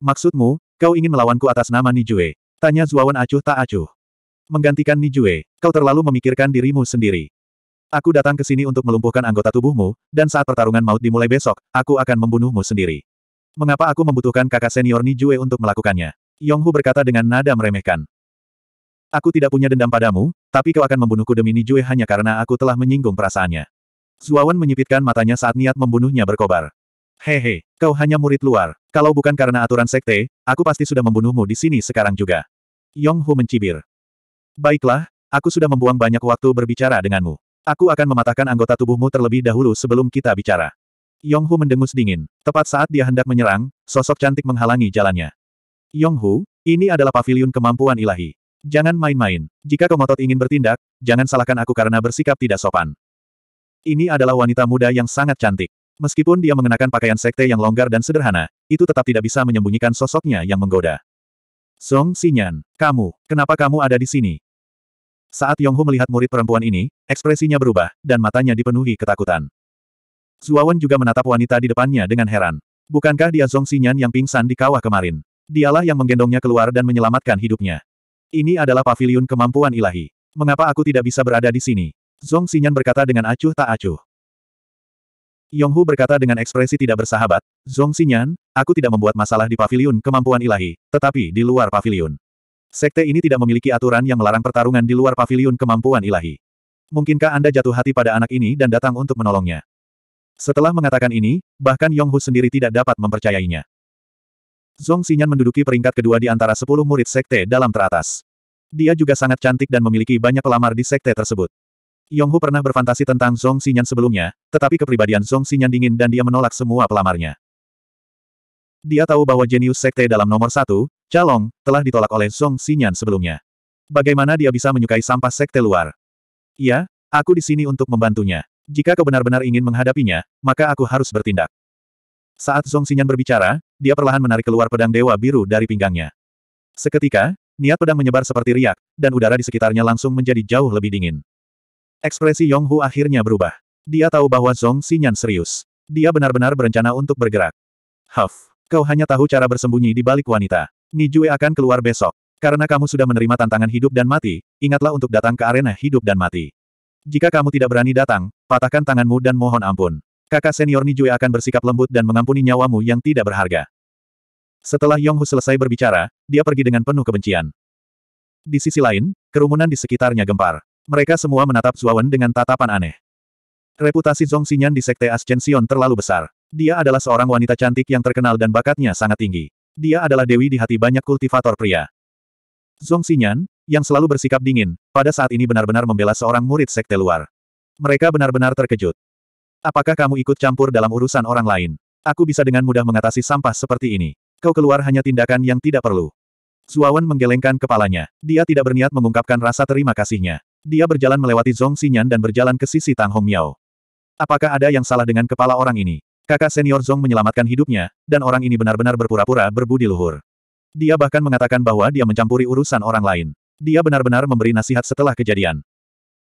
Maksudmu, kau ingin melawanku atas nama Nijue? Tanya Zuawan acuh tak acuh. Menggantikan Nijue, kau terlalu memikirkan dirimu sendiri. Aku datang ke sini untuk melumpuhkan anggota tubuhmu, dan saat pertarungan maut dimulai besok, aku akan membunuhmu sendiri. Mengapa aku membutuhkan kakak senior Nijue untuk melakukannya? Yonghu berkata dengan nada meremehkan. Aku tidak punya dendam padamu, tapi kau akan membunuhku demi Nijue hanya karena aku telah menyinggung perasaannya. Zuawan menyipitkan matanya saat niat membunuhnya berkobar. Hehe, kau hanya murid luar. Kalau bukan karena aturan sekte, aku pasti sudah membunuhmu di sini sekarang juga. Yong Hu mencibir. Baiklah, aku sudah membuang banyak waktu berbicara denganmu. Aku akan mematahkan anggota tubuhmu terlebih dahulu sebelum kita bicara. Yong Hu mendengus dingin. Tepat saat dia hendak menyerang, sosok cantik menghalangi jalannya. Yonghu, ini adalah pavilion kemampuan ilahi. Jangan main-main. Jika Komotot ingin bertindak, jangan salahkan aku karena bersikap tidak sopan. Ini adalah wanita muda yang sangat cantik. Meskipun dia mengenakan pakaian sekte yang longgar dan sederhana, itu tetap tidak bisa menyembunyikan sosoknya yang menggoda. Song Xinyan, kamu, kenapa kamu ada di sini? Saat Yonghu melihat murid perempuan ini, ekspresinya berubah, dan matanya dipenuhi ketakutan. Zuawan juga menatap wanita di depannya dengan heran. Bukankah dia Zong Xinyan yang pingsan di kawah kemarin? Dialah yang menggendongnya keluar dan menyelamatkan hidupnya. Ini adalah paviliun kemampuan ilahi. Mengapa aku tidak bisa berada di sini? Zong Xinyan berkata dengan acuh tak acuh. Yonghu berkata dengan ekspresi tidak bersahabat, Zong Xinyan, aku tidak membuat masalah di paviliun kemampuan ilahi, tetapi di luar paviliun. Sekte ini tidak memiliki aturan yang melarang pertarungan di luar paviliun kemampuan ilahi. Mungkinkah Anda jatuh hati pada anak ini dan datang untuk menolongnya? Setelah mengatakan ini, bahkan Yonghu sendiri tidak dapat mempercayainya. Zong Xinyan menduduki peringkat kedua di antara sepuluh murid sekte dalam teratas. Dia juga sangat cantik dan memiliki banyak pelamar di sekte tersebut. Yonghu pernah berfantasi tentang Zong Xinyan sebelumnya, tetapi kepribadian Zong Xinyan dingin dan dia menolak semua pelamarnya. Dia tahu bahwa jenius sekte dalam nomor satu, Calong, telah ditolak oleh Zong Xinyan sebelumnya. Bagaimana dia bisa menyukai sampah sekte luar? Ya, aku di sini untuk membantunya. Jika kau benar-benar ingin menghadapinya, maka aku harus bertindak. Saat Zong Xinyan berbicara, dia perlahan menarik keluar pedang dewa biru dari pinggangnya. Seketika, niat pedang menyebar seperti riak, dan udara di sekitarnya langsung menjadi jauh lebih dingin. Ekspresi Yong Hu akhirnya berubah. Dia tahu bahwa Zong Xinyan serius. Dia benar-benar berencana untuk bergerak. Huff, kau hanya tahu cara bersembunyi di balik wanita. Ni Jue akan keluar besok. Karena kamu sudah menerima tantangan hidup dan mati, ingatlah untuk datang ke arena hidup dan mati. Jika kamu tidak berani datang, patahkan tanganmu dan mohon ampun. Kakak senior Nijue akan bersikap lembut dan mengampuni nyawamu yang tidak berharga. Setelah Yonghu selesai berbicara, dia pergi dengan penuh kebencian. Di sisi lain, kerumunan di sekitarnya gempar. Mereka semua menatap Zuawan dengan tatapan aneh. Reputasi Zhong Xinyan di Sekte Ascension terlalu besar. Dia adalah seorang wanita cantik yang terkenal dan bakatnya sangat tinggi. Dia adalah dewi di hati banyak kultivator pria. Zhong Xinyan, yang selalu bersikap dingin, pada saat ini benar-benar membela seorang murid sekte luar. Mereka benar-benar terkejut. Apakah kamu ikut campur dalam urusan orang lain? Aku bisa dengan mudah mengatasi sampah seperti ini. Kau keluar hanya tindakan yang tidak perlu. Zuawan menggelengkan kepalanya. Dia tidak berniat mengungkapkan rasa terima kasihnya. Dia berjalan melewati Zong Xinyan dan berjalan ke sisi Tang Hong Miao. Apakah ada yang salah dengan kepala orang ini? Kakak senior Zong menyelamatkan hidupnya, dan orang ini benar-benar berpura-pura berbudi luhur. Dia bahkan mengatakan bahwa dia mencampuri urusan orang lain. Dia benar-benar memberi nasihat setelah kejadian.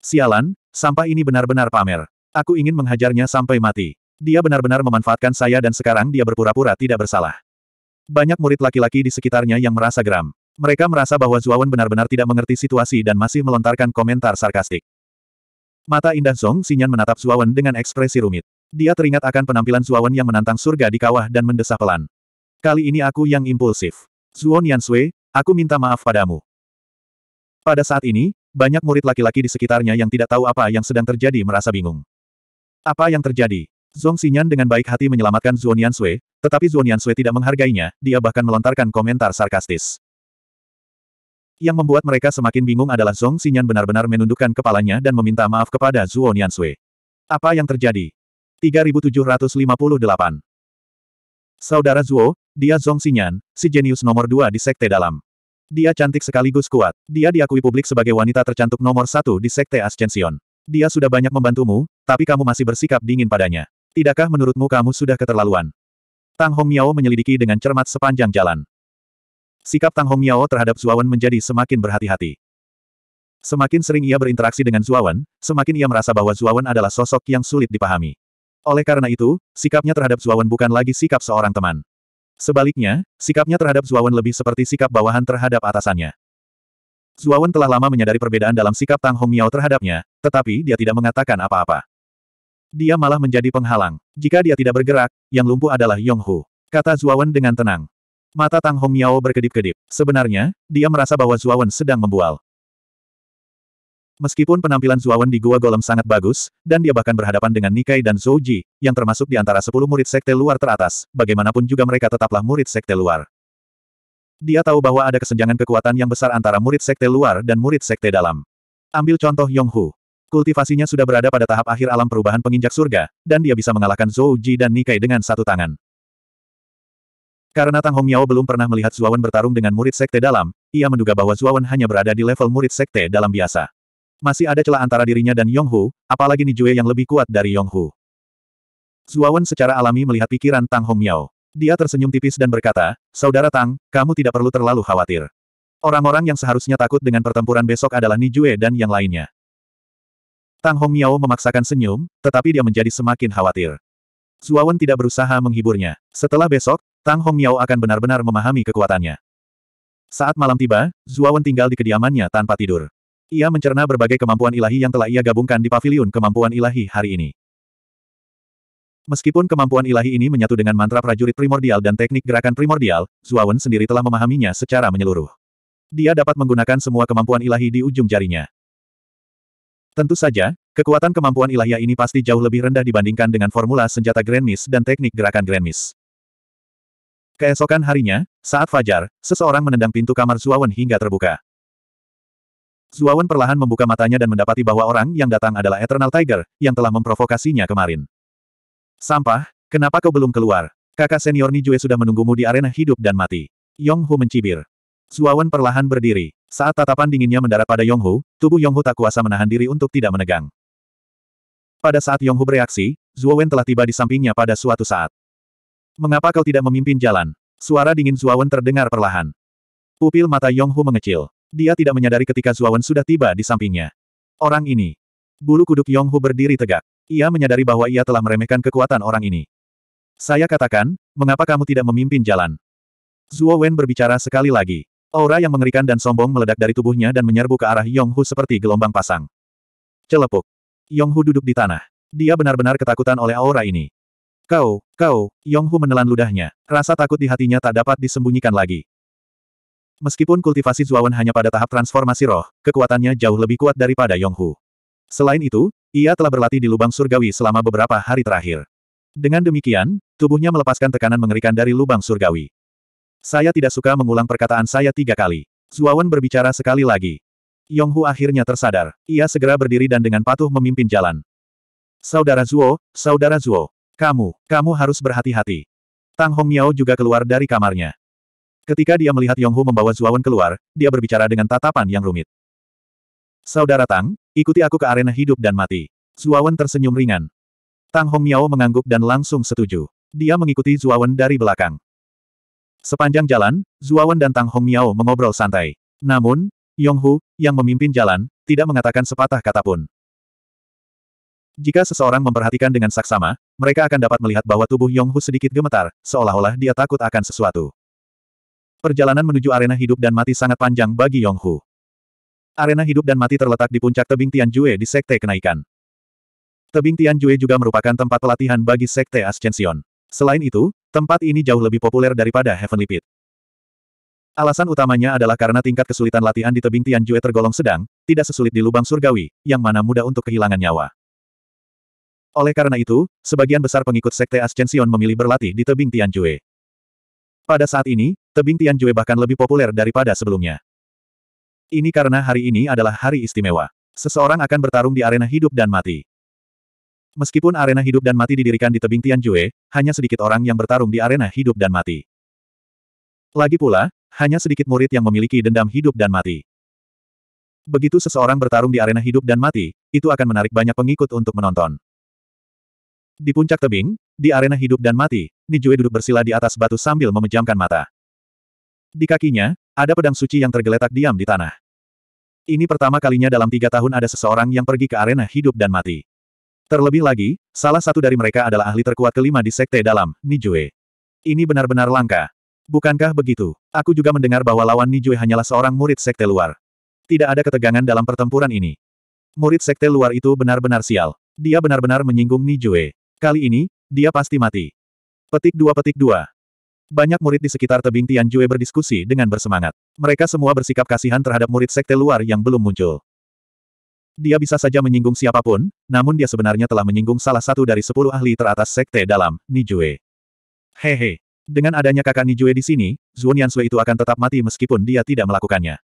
Sialan, sampah ini benar-benar pamer. Aku ingin menghajarnya sampai mati. Dia benar-benar memanfaatkan saya dan sekarang dia berpura-pura tidak bersalah. Banyak murid laki-laki di sekitarnya yang merasa geram. Mereka merasa bahwa Zuawan benar-benar tidak mengerti situasi dan masih melontarkan komentar sarkastik. Mata indah Zong Sinyan menatap Zuawan dengan ekspresi rumit. Dia teringat akan penampilan Zuawan yang menantang surga di kawah dan mendesah pelan. Kali ini aku yang impulsif. Zuon Yansui, aku minta maaf padamu. Pada saat ini, banyak murid laki-laki di sekitarnya yang tidak tahu apa yang sedang terjadi merasa bingung. Apa yang terjadi? Zong Xinyan dengan baik hati menyelamatkan Zuo Sui, tetapi Zuo Sui tidak menghargainya, dia bahkan melontarkan komentar sarkastis. Yang membuat mereka semakin bingung adalah Zong Xinyan benar-benar menundukkan kepalanya dan meminta maaf kepada Zuo Sui. Apa yang terjadi? 3758 Saudara Zuo, dia Zong Xinyan, si jenius nomor dua di Sekte Dalam. Dia cantik sekaligus kuat. Dia diakui publik sebagai wanita tercantik nomor satu di Sekte Ascension. Dia sudah banyak membantumu, tapi kamu masih bersikap dingin padanya. Tidakkah menurutmu kamu sudah keterlaluan? Tang Hong Miao menyelidiki dengan cermat sepanjang jalan. Sikap Tang Hong Miao terhadap Zuawan menjadi semakin berhati-hati. Semakin sering ia berinteraksi dengan Zuawan, semakin ia merasa bahwa Zuawan adalah sosok yang sulit dipahami. Oleh karena itu, sikapnya terhadap Zuawan bukan lagi sikap seorang teman. Sebaliknya, sikapnya terhadap Zuawan lebih seperti sikap bawahan terhadap atasannya. Zuawan telah lama menyadari perbedaan dalam sikap Tang Hong Miao terhadapnya, tetapi dia tidak mengatakan apa-apa. Dia malah menjadi penghalang. Jika dia tidak bergerak, yang lumpuh adalah Yong Hu, kata Zuawan dengan tenang. Mata Tang Hong Miao berkedip-kedip. Sebenarnya, dia merasa bahwa Zuawan sedang membual. Meskipun penampilan Zuawan di Gua Golem sangat bagus, dan dia bahkan berhadapan dengan Nikai dan Zouji, yang termasuk di antara sepuluh murid sekte luar teratas, bagaimanapun juga mereka tetaplah murid sekte luar. Dia tahu bahwa ada kesenjangan kekuatan yang besar antara murid sekte luar dan murid sekte dalam. Ambil contoh Yonghu. Kultivasinya sudah berada pada tahap akhir alam perubahan penginjak surga, dan dia bisa mengalahkan Zhou Ji dan Nikai dengan satu tangan. Karena Tang Hong Miao belum pernah melihat Zuawan bertarung dengan murid sekte dalam, ia menduga bahwa Zuawan hanya berada di level murid sekte dalam biasa. Masih ada celah antara dirinya dan Yonghu, apalagi Nijue yang lebih kuat dari Yonghu. Zuawan secara alami melihat pikiran Tang Hong Miao. Dia tersenyum tipis dan berkata, Saudara Tang, kamu tidak perlu terlalu khawatir. Orang-orang yang seharusnya takut dengan pertempuran besok adalah Nijue dan yang lainnya. Tang Hong Miao memaksakan senyum, tetapi dia menjadi semakin khawatir. Zuawan tidak berusaha menghiburnya. Setelah besok, Tang Hong Miao akan benar-benar memahami kekuatannya. Saat malam tiba, Zuawan tinggal di kediamannya tanpa tidur. Ia mencerna berbagai kemampuan ilahi yang telah ia gabungkan di paviliun kemampuan ilahi hari ini. Meskipun kemampuan ilahi ini menyatu dengan mantra prajurit primordial dan teknik gerakan primordial, Zuawan sendiri telah memahaminya secara menyeluruh. Dia dapat menggunakan semua kemampuan ilahi di ujung jarinya. Tentu saja, kekuatan kemampuan ilahi ini pasti jauh lebih rendah dibandingkan dengan formula senjata Grand Miss dan teknik gerakan Grand Miss. Keesokan harinya, saat fajar, seseorang menendang pintu kamar Zuawan hingga terbuka. Zuawan perlahan membuka matanya dan mendapati bahwa orang yang datang adalah Eternal Tiger, yang telah memprovokasinya kemarin. Sampah, kenapa kau belum keluar? Kakak senior Nijue sudah menunggumu di arena hidup dan mati. Yong Hu mencibir. Suawan perlahan berdiri. Saat tatapan dinginnya mendarat pada Yong Hu, tubuh Yong Hu tak kuasa menahan diri untuk tidak menegang. Pada saat Yong Hu bereaksi, Zuowen telah tiba di sampingnya pada suatu saat. Mengapa kau tidak memimpin jalan? Suara dingin Zuowen terdengar perlahan. Pupil mata Yong Hu mengecil. Dia tidak menyadari ketika Zuowen sudah tiba di sampingnya. Orang ini. Bulu kuduk Yong Hu berdiri tegak. Ia menyadari bahwa ia telah meremehkan kekuatan orang ini. Saya katakan, mengapa kamu tidak memimpin jalan? Zuo Wen berbicara sekali lagi. Aura yang mengerikan dan sombong meledak dari tubuhnya dan menyerbu ke arah Yong Hu seperti gelombang pasang. Celepuk. Yong Hu duduk di tanah. Dia benar-benar ketakutan oleh aura ini. Kau, kau, Yong Hu menelan ludahnya. Rasa takut di hatinya tak dapat disembunyikan lagi. Meskipun kultivasi Wen hanya pada tahap transformasi roh, kekuatannya jauh lebih kuat daripada Yong Hu. Selain itu, ia telah berlatih di lubang surgawi selama beberapa hari terakhir. Dengan demikian, tubuhnya melepaskan tekanan mengerikan dari lubang surgawi. Saya tidak suka mengulang perkataan saya tiga kali. Zuawan berbicara sekali lagi. Yonghu akhirnya tersadar. Ia segera berdiri dan dengan patuh memimpin jalan. Saudara Zuo, Saudara Zuo, kamu, kamu harus berhati-hati. Tang Hong Miao juga keluar dari kamarnya. Ketika dia melihat Yonghu membawa Zuawan keluar, dia berbicara dengan tatapan yang rumit. Saudara Tang, ikuti aku ke arena hidup dan mati. Zuawan tersenyum ringan. Tang Hong Miao mengangguk dan langsung setuju. Dia mengikuti Zuawan dari belakang. Sepanjang jalan, Zuawan dan Tang Hong Miao mengobrol santai. Namun, Yong Hu, yang memimpin jalan, tidak mengatakan sepatah kata pun. Jika seseorang memperhatikan dengan saksama, mereka akan dapat melihat bahwa tubuh Yonghu sedikit gemetar, seolah-olah dia takut akan sesuatu. Perjalanan menuju arena hidup dan mati sangat panjang bagi Yonghu. Arena hidup dan mati terletak di puncak tebing Tianjue di Sekte Kenaikan. Tebing Tianjue juga merupakan tempat pelatihan bagi Sekte Ascension. Selain itu, tempat ini jauh lebih populer daripada Heavenly Pit. Alasan utamanya adalah karena tingkat kesulitan latihan di tebing Tianjue tergolong sedang, tidak sesulit di lubang surgawi, yang mana mudah untuk kehilangan nyawa. Oleh karena itu, sebagian besar pengikut Sekte Ascension memilih berlatih di tebing Tianjue. Pada saat ini, tebing Tianjue bahkan lebih populer daripada sebelumnya. Ini karena hari ini adalah hari istimewa. Seseorang akan bertarung di arena hidup dan mati. Meskipun arena hidup dan mati didirikan di tebing Tianjue, hanya sedikit orang yang bertarung di arena hidup dan mati. Lagi pula, hanya sedikit murid yang memiliki dendam hidup dan mati. Begitu seseorang bertarung di arena hidup dan mati, itu akan menarik banyak pengikut untuk menonton. Di puncak tebing, di arena hidup dan mati, Nijue duduk bersila di atas batu sambil memejamkan mata. Di kakinya, ada pedang suci yang tergeletak diam di tanah. Ini pertama kalinya dalam tiga tahun ada seseorang yang pergi ke arena hidup dan mati. Terlebih lagi, salah satu dari mereka adalah ahli terkuat kelima di sekte dalam, Nijue. Ini benar-benar langka. Bukankah begitu? Aku juga mendengar bahwa lawan Nijue hanyalah seorang murid sekte luar. Tidak ada ketegangan dalam pertempuran ini. Murid sekte luar itu benar-benar sial. Dia benar-benar menyinggung Nijue. Kali ini, dia pasti mati. Petik dua petik dua banyak murid di sekitar tebing Tianjue berdiskusi dengan bersemangat. Mereka semua bersikap kasihan terhadap murid sekte luar yang belum muncul. Dia bisa saja menyinggung siapapun, namun dia sebenarnya telah menyinggung salah satu dari sepuluh ahli teratas sekte dalam, Nijue. Hehe. Dengan adanya kakak Nijue di sini, Zuan Yansui itu akan tetap mati meskipun dia tidak melakukannya.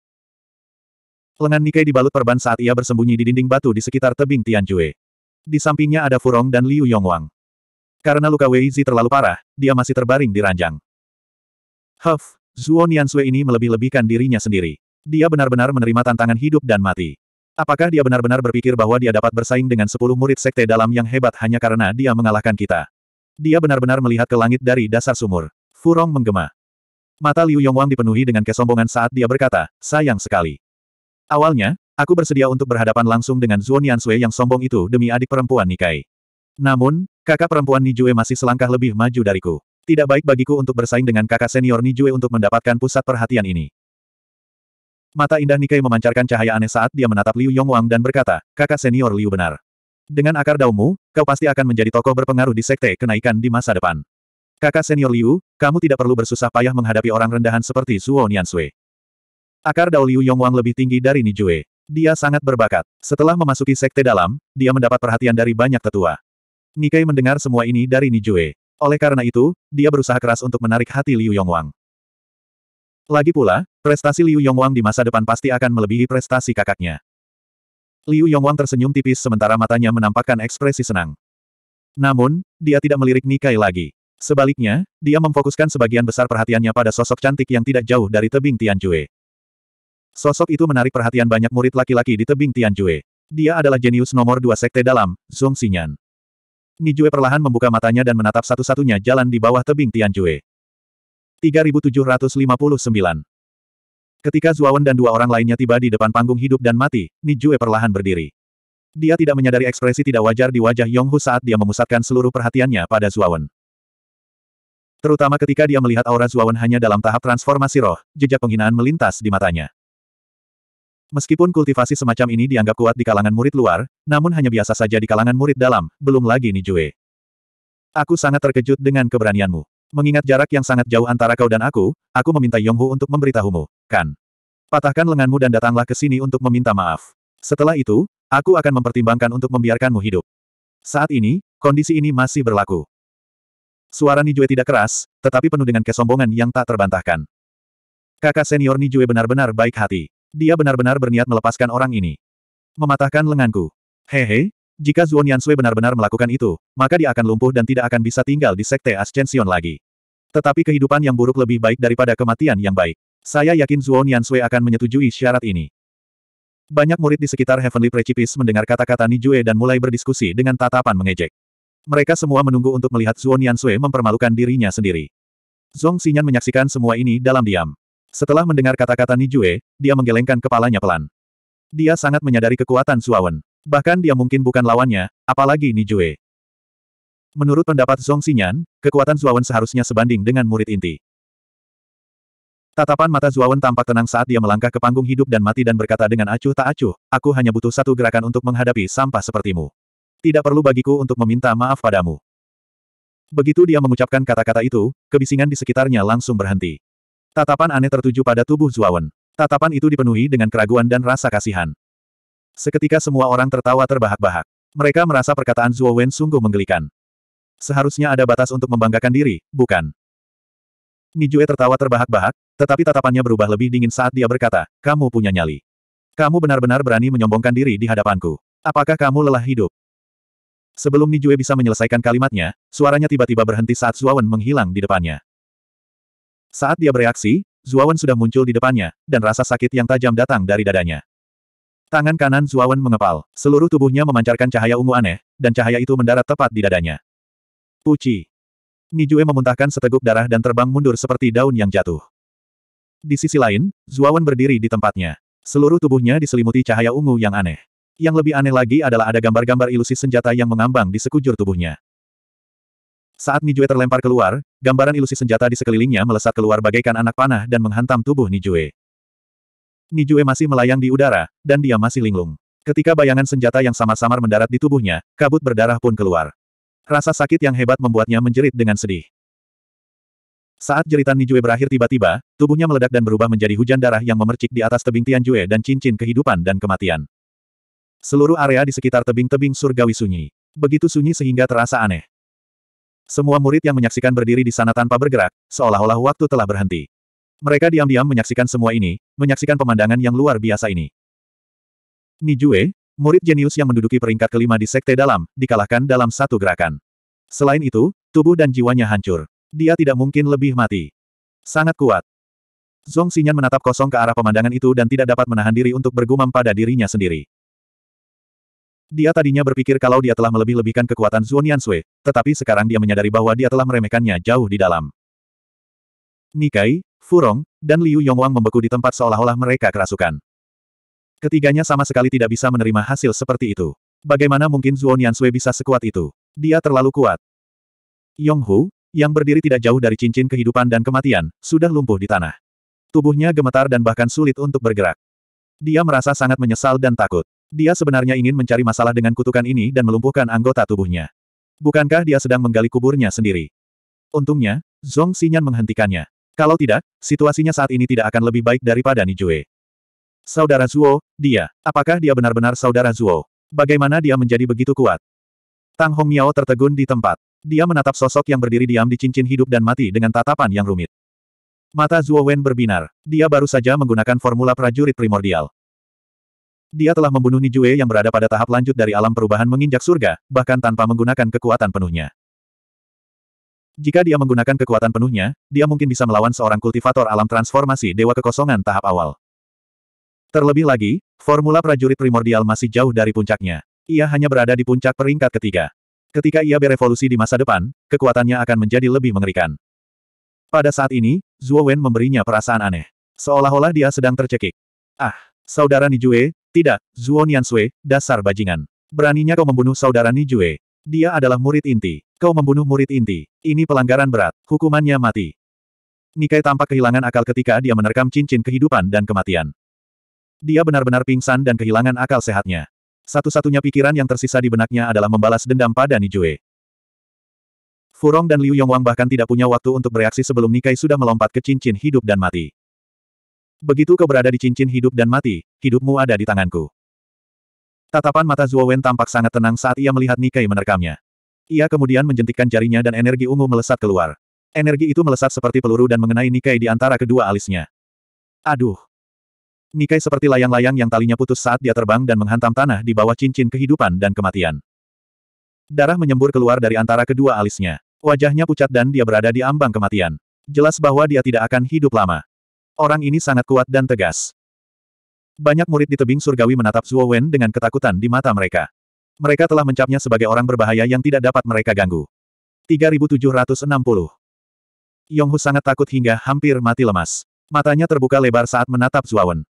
Lengan Nikkei dibalut perban saat ia bersembunyi di dinding batu di sekitar tebing Tianjue. Di sampingnya ada Furong dan Liu Yongwang. Karena luka Wei Weizi terlalu parah, dia masih terbaring di ranjang. Huff, Zuon Niansue ini melebih-lebihkan dirinya sendiri. Dia benar-benar menerima tantangan hidup dan mati. Apakah dia benar-benar berpikir bahwa dia dapat bersaing dengan sepuluh murid sekte dalam yang hebat hanya karena dia mengalahkan kita? Dia benar-benar melihat ke langit dari dasar sumur. Furong menggema. Mata Liu Yongwang dipenuhi dengan kesombongan saat dia berkata, sayang sekali. Awalnya, aku bersedia untuk berhadapan langsung dengan Zuo Niansue yang sombong itu demi adik perempuan Nikai. Namun, kakak perempuan Nijue masih selangkah lebih maju dariku. Tidak baik bagiku untuk bersaing dengan kakak senior Nijue untuk mendapatkan pusat perhatian ini. Mata indah Nikkei memancarkan cahaya aneh saat dia menatap Liu Yongwang dan berkata, kakak senior Liu benar. Dengan akar daumu, kau pasti akan menjadi tokoh berpengaruh di sekte kenaikan di masa depan. Kakak senior Liu, kamu tidak perlu bersusah payah menghadapi orang rendahan seperti Suo Sui. Akar dao Liu Yongwang lebih tinggi dari Nijue. Dia sangat berbakat. Setelah memasuki sekte dalam, dia mendapat perhatian dari banyak tetua. Nikkei mendengar semua ini dari Nijue. Oleh karena itu, dia berusaha keras untuk menarik hati Liu Yongwang. Lagi pula, prestasi Liu Yongwang di masa depan pasti akan melebihi prestasi kakaknya. Liu Yongwang tersenyum tipis sementara matanya menampakkan ekspresi senang. Namun, dia tidak melirik Nikai lagi. Sebaliknya, dia memfokuskan sebagian besar perhatiannya pada sosok cantik yang tidak jauh dari tebing Tianjue. Sosok itu menarik perhatian banyak murid laki-laki di tebing Tianjue. Dia adalah jenius nomor dua sekte dalam, Zhong Xinyan. Nijue perlahan membuka matanya dan menatap satu-satunya jalan di bawah tebing Tianjue. 3759 Ketika Zuawan dan dua orang lainnya tiba di depan panggung hidup dan mati, Nijue perlahan berdiri. Dia tidak menyadari ekspresi tidak wajar di wajah Yonghu saat dia memusatkan seluruh perhatiannya pada Zuawan. Terutama ketika dia melihat aura Zuawan hanya dalam tahap transformasi roh, jejak penghinaan melintas di matanya. Meskipun kultivasi semacam ini dianggap kuat di kalangan murid luar, namun hanya biasa saja di kalangan murid dalam, belum lagi Nijue. Aku sangat terkejut dengan keberanianmu. Mengingat jarak yang sangat jauh antara kau dan aku, aku meminta Yonghu untuk memberitahumu, kan? Patahkan lenganmu dan datanglah ke sini untuk meminta maaf. Setelah itu, aku akan mempertimbangkan untuk membiarkanmu hidup. Saat ini, kondisi ini masih berlaku. Suara Nijue tidak keras, tetapi penuh dengan kesombongan yang tak terbantahkan. Kakak senior Nijue benar-benar baik hati. Dia benar-benar berniat melepaskan orang ini. Mematahkan lenganku. Hehe, jika Zuo Yansui benar-benar melakukan itu, maka dia akan lumpuh dan tidak akan bisa tinggal di Sekte Ascension lagi. Tetapi kehidupan yang buruk lebih baik daripada kematian yang baik. Saya yakin Zuo Yansui akan menyetujui syarat ini. Banyak murid di sekitar Heavenly Precipice mendengar kata-kata Nijue dan mulai berdiskusi dengan tatapan mengejek. Mereka semua menunggu untuk melihat Zuo Yansui mempermalukan dirinya sendiri. Zong Xinyan menyaksikan semua ini dalam diam. Setelah mendengar kata-kata Nijue, dia menggelengkan kepalanya pelan. Dia sangat menyadari kekuatan Suawen. Bahkan dia mungkin bukan lawannya, apalagi Nijue. Menurut pendapat Zhong Xinyan, kekuatan Zuawan seharusnya sebanding dengan murid inti. Tatapan mata Zuawan tampak tenang saat dia melangkah ke panggung hidup dan mati dan berkata dengan acuh tak acuh, aku hanya butuh satu gerakan untuk menghadapi sampah sepertimu. Tidak perlu bagiku untuk meminta maaf padamu. Begitu dia mengucapkan kata-kata itu, kebisingan di sekitarnya langsung berhenti. Tatapan aneh tertuju pada tubuh Zuawan. Tatapan itu dipenuhi dengan keraguan dan rasa kasihan. Seketika semua orang tertawa terbahak-bahak. Mereka merasa perkataan Zuawan sungguh menggelikan. Seharusnya ada batas untuk membanggakan diri, bukan? Nijue tertawa terbahak-bahak, tetapi tatapannya berubah lebih dingin saat dia berkata, kamu punya nyali. Kamu benar-benar berani menyombongkan diri di hadapanku. Apakah kamu lelah hidup? Sebelum Nijue bisa menyelesaikan kalimatnya, suaranya tiba-tiba berhenti saat Zuawan menghilang di depannya. Saat dia bereaksi, Zuawan sudah muncul di depannya, dan rasa sakit yang tajam datang dari dadanya. Tangan kanan Zuawan mengepal, seluruh tubuhnya memancarkan cahaya ungu aneh, dan cahaya itu mendarat tepat di dadanya. Puci. Nijue memuntahkan seteguk darah dan terbang mundur seperti daun yang jatuh. Di sisi lain, Zuawan berdiri di tempatnya. Seluruh tubuhnya diselimuti cahaya ungu yang aneh. Yang lebih aneh lagi adalah ada gambar-gambar ilusi senjata yang mengambang di sekujur tubuhnya. Saat Nijue terlempar keluar, gambaran ilusi senjata di sekelilingnya melesat keluar bagaikan anak panah dan menghantam tubuh Nijue. Nijue masih melayang di udara, dan dia masih linglung. Ketika bayangan senjata yang samar-samar mendarat di tubuhnya, kabut berdarah pun keluar. Rasa sakit yang hebat membuatnya menjerit dengan sedih. Saat jeritan Nijue berakhir tiba-tiba, tubuhnya meledak dan berubah menjadi hujan darah yang memercik di atas tebing Tian Jue dan cincin kehidupan dan kematian. Seluruh area di sekitar tebing-tebing surgawi sunyi. Begitu sunyi sehingga terasa aneh. Semua murid yang menyaksikan berdiri di sana tanpa bergerak, seolah-olah waktu telah berhenti. Mereka diam-diam menyaksikan semua ini, menyaksikan pemandangan yang luar biasa ini. Nijue, murid jenius yang menduduki peringkat kelima di Sekte Dalam, dikalahkan dalam satu gerakan. Selain itu, tubuh dan jiwanya hancur. Dia tidak mungkin lebih mati. Sangat kuat. Zong Xinyan menatap kosong ke arah pemandangan itu dan tidak dapat menahan diri untuk bergumam pada dirinya sendiri. Dia tadinya berpikir kalau dia telah melebih-lebihkan kekuatan Zuo Sui, tetapi sekarang dia menyadari bahwa dia telah meremehkannya jauh di dalam. Nikai, Furong, dan Liu Yongwang membeku di tempat seolah-olah mereka kerasukan. Ketiganya sama sekali tidak bisa menerima hasil seperti itu. Bagaimana mungkin Zuo Sui bisa sekuat itu? Dia terlalu kuat. Yonghu, yang berdiri tidak jauh dari cincin kehidupan dan kematian, sudah lumpuh di tanah. Tubuhnya gemetar dan bahkan sulit untuk bergerak. Dia merasa sangat menyesal dan takut. Dia sebenarnya ingin mencari masalah dengan kutukan ini dan melumpuhkan anggota tubuhnya. Bukankah dia sedang menggali kuburnya sendiri? Untungnya, Zong Xinyan menghentikannya. Kalau tidak, situasinya saat ini tidak akan lebih baik daripada Nijue. Saudara Zuo, dia. Apakah dia benar-benar saudara Zuo? Bagaimana dia menjadi begitu kuat? Tang Hong Miao tertegun di tempat. Dia menatap sosok yang berdiri diam di cincin hidup dan mati dengan tatapan yang rumit. Mata Zuo Wen berbinar. Dia baru saja menggunakan formula prajurit primordial. Dia telah membunuh Nijue yang berada pada tahap lanjut dari alam perubahan menginjak surga, bahkan tanpa menggunakan kekuatan penuhnya. Jika dia menggunakan kekuatan penuhnya, dia mungkin bisa melawan seorang kultivator alam transformasi Dewa Kekosongan tahap awal. Terlebih lagi, formula prajurit primordial masih jauh dari puncaknya. Ia hanya berada di puncak peringkat ketiga. Ketika ia berevolusi di masa depan, kekuatannya akan menjadi lebih mengerikan. Pada saat ini, Zhuo Wen memberinya perasaan aneh. Seolah-olah dia sedang tercekik. Ah, saudara Nijue, tidak, Zhuo Niansui, dasar bajingan. Beraninya kau membunuh saudara Nijue. Dia adalah murid inti. Kau membunuh murid inti. Ini pelanggaran berat. Hukumannya mati. Nikai tampak kehilangan akal ketika dia menerkam cincin kehidupan dan kematian. Dia benar-benar pingsan dan kehilangan akal sehatnya. Satu-satunya pikiran yang tersisa di benaknya adalah membalas dendam pada Nijue. Furong dan Liu Yongwang bahkan tidak punya waktu untuk bereaksi sebelum Nikai sudah melompat ke cincin hidup dan mati. Begitu kau berada di cincin hidup dan mati, hidupmu ada di tanganku. Tatapan mata Zuo Wen tampak sangat tenang saat ia melihat Nikai menerkamnya. Ia kemudian menjentikkan jarinya dan energi ungu melesat keluar. Energi itu melesat seperti peluru dan mengenai Nikai di antara kedua alisnya. Aduh! Nikai seperti layang-layang yang talinya putus saat dia terbang dan menghantam tanah di bawah cincin kehidupan dan kematian. Darah menyembur keluar dari antara kedua alisnya. Wajahnya pucat dan dia berada di ambang kematian. Jelas bahwa dia tidak akan hidup lama. Orang ini sangat kuat dan tegas. Banyak murid di tebing surgawi menatap Zuo Wen dengan ketakutan di mata mereka. Mereka telah mencapnya sebagai orang berbahaya yang tidak dapat mereka ganggu. 3760 Hu sangat takut hingga hampir mati lemas. Matanya terbuka lebar saat menatap Wen.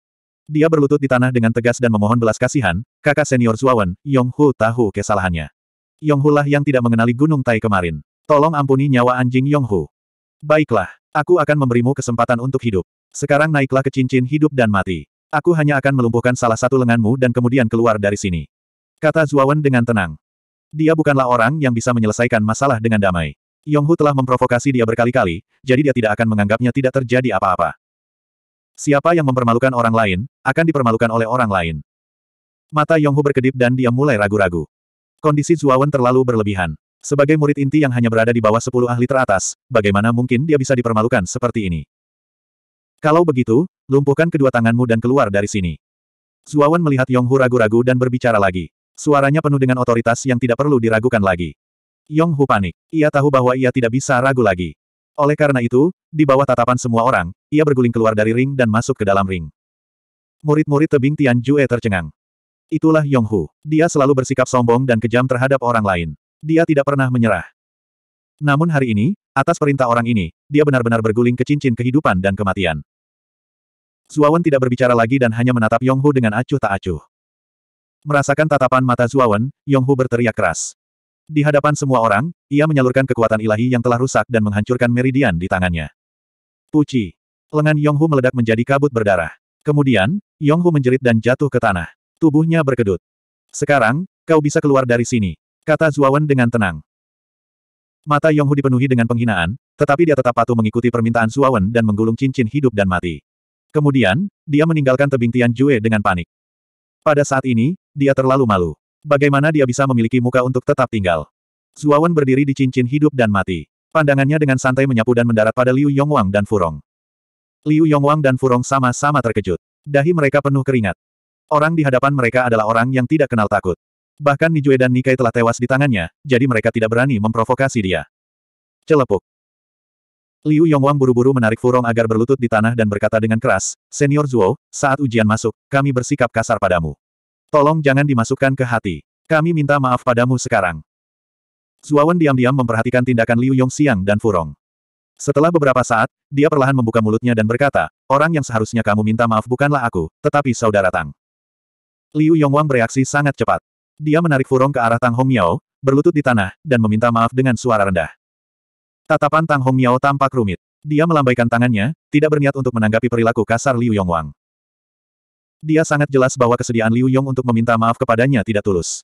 Dia berlutut di tanah dengan tegas dan memohon belas kasihan, kakak senior Yong Hu tahu kesalahannya. Yong Hu lah yang tidak mengenali Gunung Tai kemarin. Tolong ampuni nyawa anjing Yong Hu. Baiklah, aku akan memberimu kesempatan untuk hidup. Sekarang naiklah ke cincin hidup dan mati. Aku hanya akan melumpuhkan salah satu lenganmu dan kemudian keluar dari sini. Kata Zuawan dengan tenang. Dia bukanlah orang yang bisa menyelesaikan masalah dengan damai. Yonghu telah memprovokasi dia berkali-kali, jadi dia tidak akan menganggapnya tidak terjadi apa-apa. Siapa yang mempermalukan orang lain, akan dipermalukan oleh orang lain. Mata Yonghu berkedip dan dia mulai ragu-ragu. Kondisi Zuawan terlalu berlebihan. Sebagai murid inti yang hanya berada di bawah 10 ahli teratas, bagaimana mungkin dia bisa dipermalukan seperti ini? Kalau begitu, lumpuhkan kedua tanganmu dan keluar dari sini. Zuawan melihat Yonghu ragu-ragu dan berbicara lagi. Suaranya penuh dengan otoritas yang tidak perlu diragukan lagi. Yonghu panik. Ia tahu bahwa ia tidak bisa ragu lagi. Oleh karena itu, di bawah tatapan semua orang, ia berguling keluar dari ring dan masuk ke dalam ring. Murid-murid tebing Tian Ju'e tercengang. Itulah Yonghu. Dia selalu bersikap sombong dan kejam terhadap orang lain. Dia tidak pernah menyerah. Namun hari ini, Atas perintah orang ini, dia benar-benar berguling ke cincin kehidupan dan kematian. Zuawan tidak berbicara lagi dan hanya menatap Yonghu dengan acuh tak acuh. Merasakan tatapan mata Zuawan, Yonghu berteriak keras. Di hadapan semua orang, ia menyalurkan kekuatan ilahi yang telah rusak dan menghancurkan meridian di tangannya. Puci. Lengan Yonghu meledak menjadi kabut berdarah. Kemudian, Yonghu menjerit dan jatuh ke tanah. Tubuhnya berkedut. Sekarang, kau bisa keluar dari sini, kata Zuawan dengan tenang. Mata Yonghu dipenuhi dengan penghinaan, tetapi dia tetap patuh mengikuti permintaan Suawen dan menggulung cincin hidup dan mati. Kemudian, dia meninggalkan tebing Tian Jue dengan panik. Pada saat ini, dia terlalu malu. Bagaimana dia bisa memiliki muka untuk tetap tinggal? Suawen berdiri di cincin hidup dan mati. Pandangannya dengan santai menyapu dan mendarat pada Liu Yongwang dan Furong. Liu Yongwang dan Furong sama-sama terkejut. Dahi mereka penuh keringat. Orang di hadapan mereka adalah orang yang tidak kenal takut. Bahkan Nijue dan Nikai telah tewas di tangannya, jadi mereka tidak berani memprovokasi dia. Celepuk. Liu Yongwang buru-buru menarik Furong agar berlutut di tanah dan berkata dengan keras, Senior Zuo, saat ujian masuk, kami bersikap kasar padamu. Tolong jangan dimasukkan ke hati. Kami minta maaf padamu sekarang. Zuawan diam-diam memperhatikan tindakan Liu Yongxiang dan Furong. Setelah beberapa saat, dia perlahan membuka mulutnya dan berkata, orang yang seharusnya kamu minta maaf bukanlah aku, tetapi saudara Tang. Liu Yongwang bereaksi sangat cepat. Dia menarik furong ke arah Tang Miao, berlutut di tanah, dan meminta maaf dengan suara rendah. Tatapan Tang Miao tampak rumit. Dia melambaikan tangannya, tidak berniat untuk menanggapi perilaku kasar Liu Yongwang. Dia sangat jelas bahwa kesediaan Liu Yong untuk meminta maaf kepadanya tidak tulus.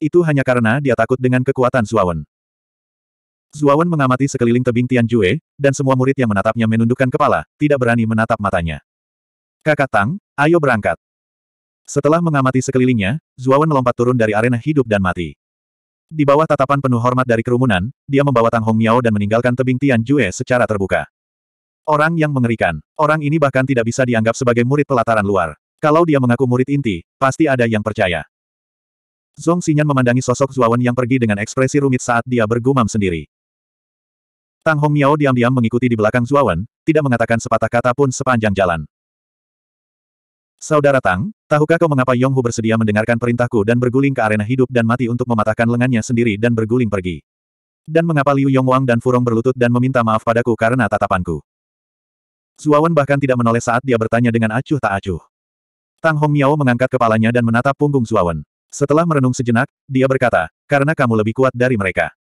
Itu hanya karena dia takut dengan kekuatan Zuawan. Zuawan mengamati sekeliling tebing Tianjue, dan semua murid yang menatapnya menundukkan kepala, tidak berani menatap matanya. Kakak Tang, ayo berangkat. Setelah mengamati sekelilingnya, Zuawan melompat turun dari arena hidup dan mati. Di bawah tatapan penuh hormat dari kerumunan, dia membawa Tang Hong Miao dan meninggalkan tebing Tian Jue secara terbuka. Orang yang mengerikan. Orang ini bahkan tidak bisa dianggap sebagai murid pelataran luar. Kalau dia mengaku murid inti, pasti ada yang percaya. Zong Xinyan memandangi sosok Zuawan yang pergi dengan ekspresi rumit saat dia bergumam sendiri. Tang Hong Miao diam-diam mengikuti di belakang Zuawan, tidak mengatakan sepatah kata pun sepanjang jalan. Saudara Tang, tahukah kau mengapa Yonghu bersedia mendengarkan perintahku dan berguling ke arena hidup dan mati untuk mematahkan lengannya sendiri dan berguling pergi? Dan mengapa Liu Yongwang dan Furong berlutut dan meminta maaf padaku karena tatapanku? Zuawan bahkan tidak menoleh saat dia bertanya dengan acuh tak acuh. Tang Hong Miao mengangkat kepalanya dan menatap punggung Zuawan. Setelah merenung sejenak, dia berkata, karena kamu lebih kuat dari mereka.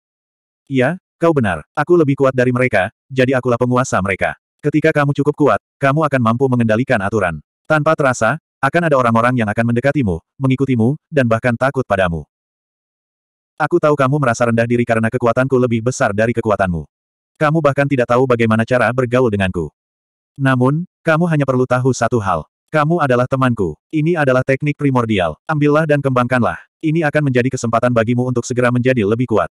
Iya, kau benar, aku lebih kuat dari mereka, jadi akulah penguasa mereka. Ketika kamu cukup kuat, kamu akan mampu mengendalikan aturan. Tanpa terasa, akan ada orang-orang yang akan mendekatimu, mengikutimu, dan bahkan takut padamu. Aku tahu kamu merasa rendah diri karena kekuatanku lebih besar dari kekuatanmu. Kamu bahkan tidak tahu bagaimana cara bergaul denganku. Namun, kamu hanya perlu tahu satu hal. Kamu adalah temanku. Ini adalah teknik primordial. Ambillah dan kembangkanlah. Ini akan menjadi kesempatan bagimu untuk segera menjadi lebih kuat.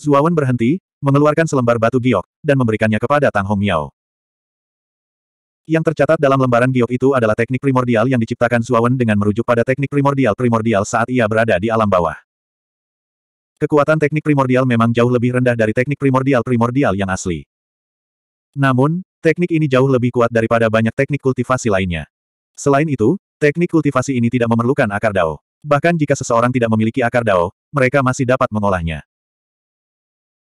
Zuawan berhenti, mengeluarkan selembar batu giok, dan memberikannya kepada Tang Hong Miao. Yang tercatat dalam lembaran giok itu adalah teknik primordial yang diciptakan Zuawan dengan merujuk pada teknik primordial-primordial saat ia berada di alam bawah. Kekuatan teknik primordial memang jauh lebih rendah dari teknik primordial-primordial yang asli. Namun, teknik ini jauh lebih kuat daripada banyak teknik kultivasi lainnya. Selain itu, teknik kultivasi ini tidak memerlukan akar dao. Bahkan jika seseorang tidak memiliki akar dao, mereka masih dapat mengolahnya.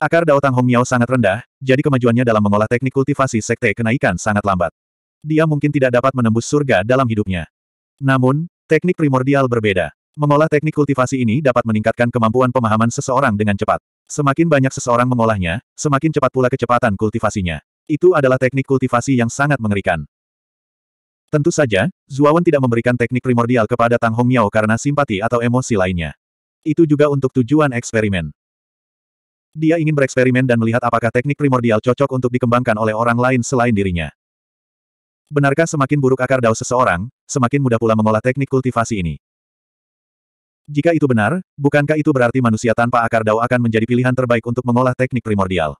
Akar dao Tang Hong Miao sangat rendah, jadi kemajuannya dalam mengolah teknik kultivasi sekte kenaikan sangat lambat dia mungkin tidak dapat menembus surga dalam hidupnya. Namun, teknik primordial berbeda. Mengolah teknik kultivasi ini dapat meningkatkan kemampuan pemahaman seseorang dengan cepat. Semakin banyak seseorang mengolahnya, semakin cepat pula kecepatan kultivasinya. Itu adalah teknik kultivasi yang sangat mengerikan. Tentu saja, Zuawan tidak memberikan teknik primordial kepada Tang Hong Miao karena simpati atau emosi lainnya. Itu juga untuk tujuan eksperimen. Dia ingin bereksperimen dan melihat apakah teknik primordial cocok untuk dikembangkan oleh orang lain selain dirinya. Benarkah semakin buruk akar dao seseorang, semakin mudah pula mengolah teknik kultivasi ini? Jika itu benar, bukankah itu berarti manusia tanpa akar dao akan menjadi pilihan terbaik untuk mengolah teknik primordial?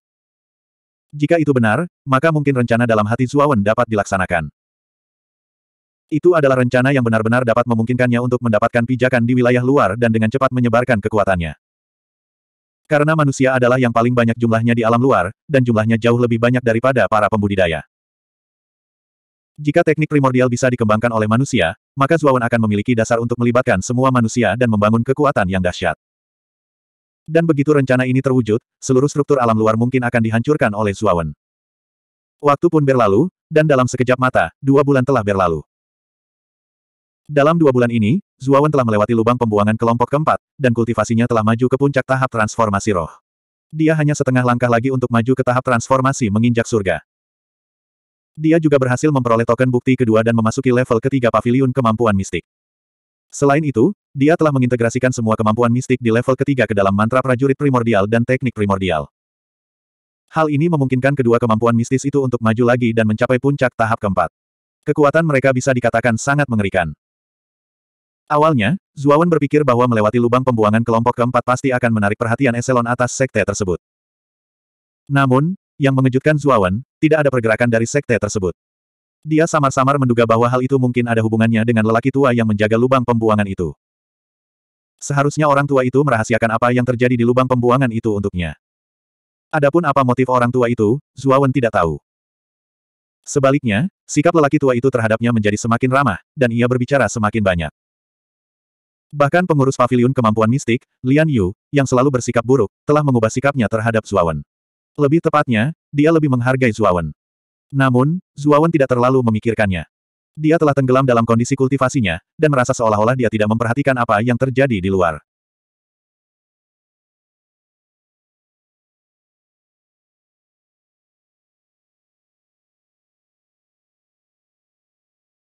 Jika itu benar, maka mungkin rencana dalam hati Zuawan dapat dilaksanakan. Itu adalah rencana yang benar-benar dapat memungkinkannya untuk mendapatkan pijakan di wilayah luar dan dengan cepat menyebarkan kekuatannya. Karena manusia adalah yang paling banyak jumlahnya di alam luar, dan jumlahnya jauh lebih banyak daripada para pembudidaya. Jika teknik primordial bisa dikembangkan oleh manusia, maka Zuawan akan memiliki dasar untuk melibatkan semua manusia dan membangun kekuatan yang dahsyat. Dan begitu rencana ini terwujud, seluruh struktur alam luar mungkin akan dihancurkan oleh Zuawan. Waktu pun berlalu, dan dalam sekejap mata, dua bulan telah berlalu. Dalam dua bulan ini, Zuawan telah melewati lubang pembuangan kelompok keempat, dan kultivasinya telah maju ke puncak tahap transformasi roh. Dia hanya setengah langkah lagi untuk maju ke tahap transformasi menginjak surga. Dia juga berhasil memperoleh token bukti kedua dan memasuki level ketiga pavilion kemampuan mistik. Selain itu, dia telah mengintegrasikan semua kemampuan mistik di level ketiga ke dalam mantra prajurit primordial dan teknik primordial. Hal ini memungkinkan kedua kemampuan mistis itu untuk maju lagi dan mencapai puncak tahap keempat. Kekuatan mereka bisa dikatakan sangat mengerikan. Awalnya, Zuawan berpikir bahwa melewati lubang pembuangan kelompok keempat pasti akan menarik perhatian eselon atas sekte tersebut. Namun, yang mengejutkan Zuawan, tidak ada pergerakan dari sekte tersebut. Dia samar-samar menduga bahwa hal itu mungkin ada hubungannya dengan lelaki tua yang menjaga lubang pembuangan itu. Seharusnya orang tua itu merahasiakan apa yang terjadi di lubang pembuangan itu untuknya. Adapun apa motif orang tua itu, Zuawan tidak tahu. Sebaliknya, sikap lelaki tua itu terhadapnya menjadi semakin ramah, dan ia berbicara semakin banyak. Bahkan pengurus pavilion kemampuan mistik, Lian Yu, yang selalu bersikap buruk, telah mengubah sikapnya terhadap Zuawan. Lebih tepatnya, dia lebih menghargai Zuawan. Namun, Zuawan tidak terlalu memikirkannya. Dia telah tenggelam dalam kondisi kultivasinya, dan merasa seolah-olah dia tidak memperhatikan apa yang terjadi di luar.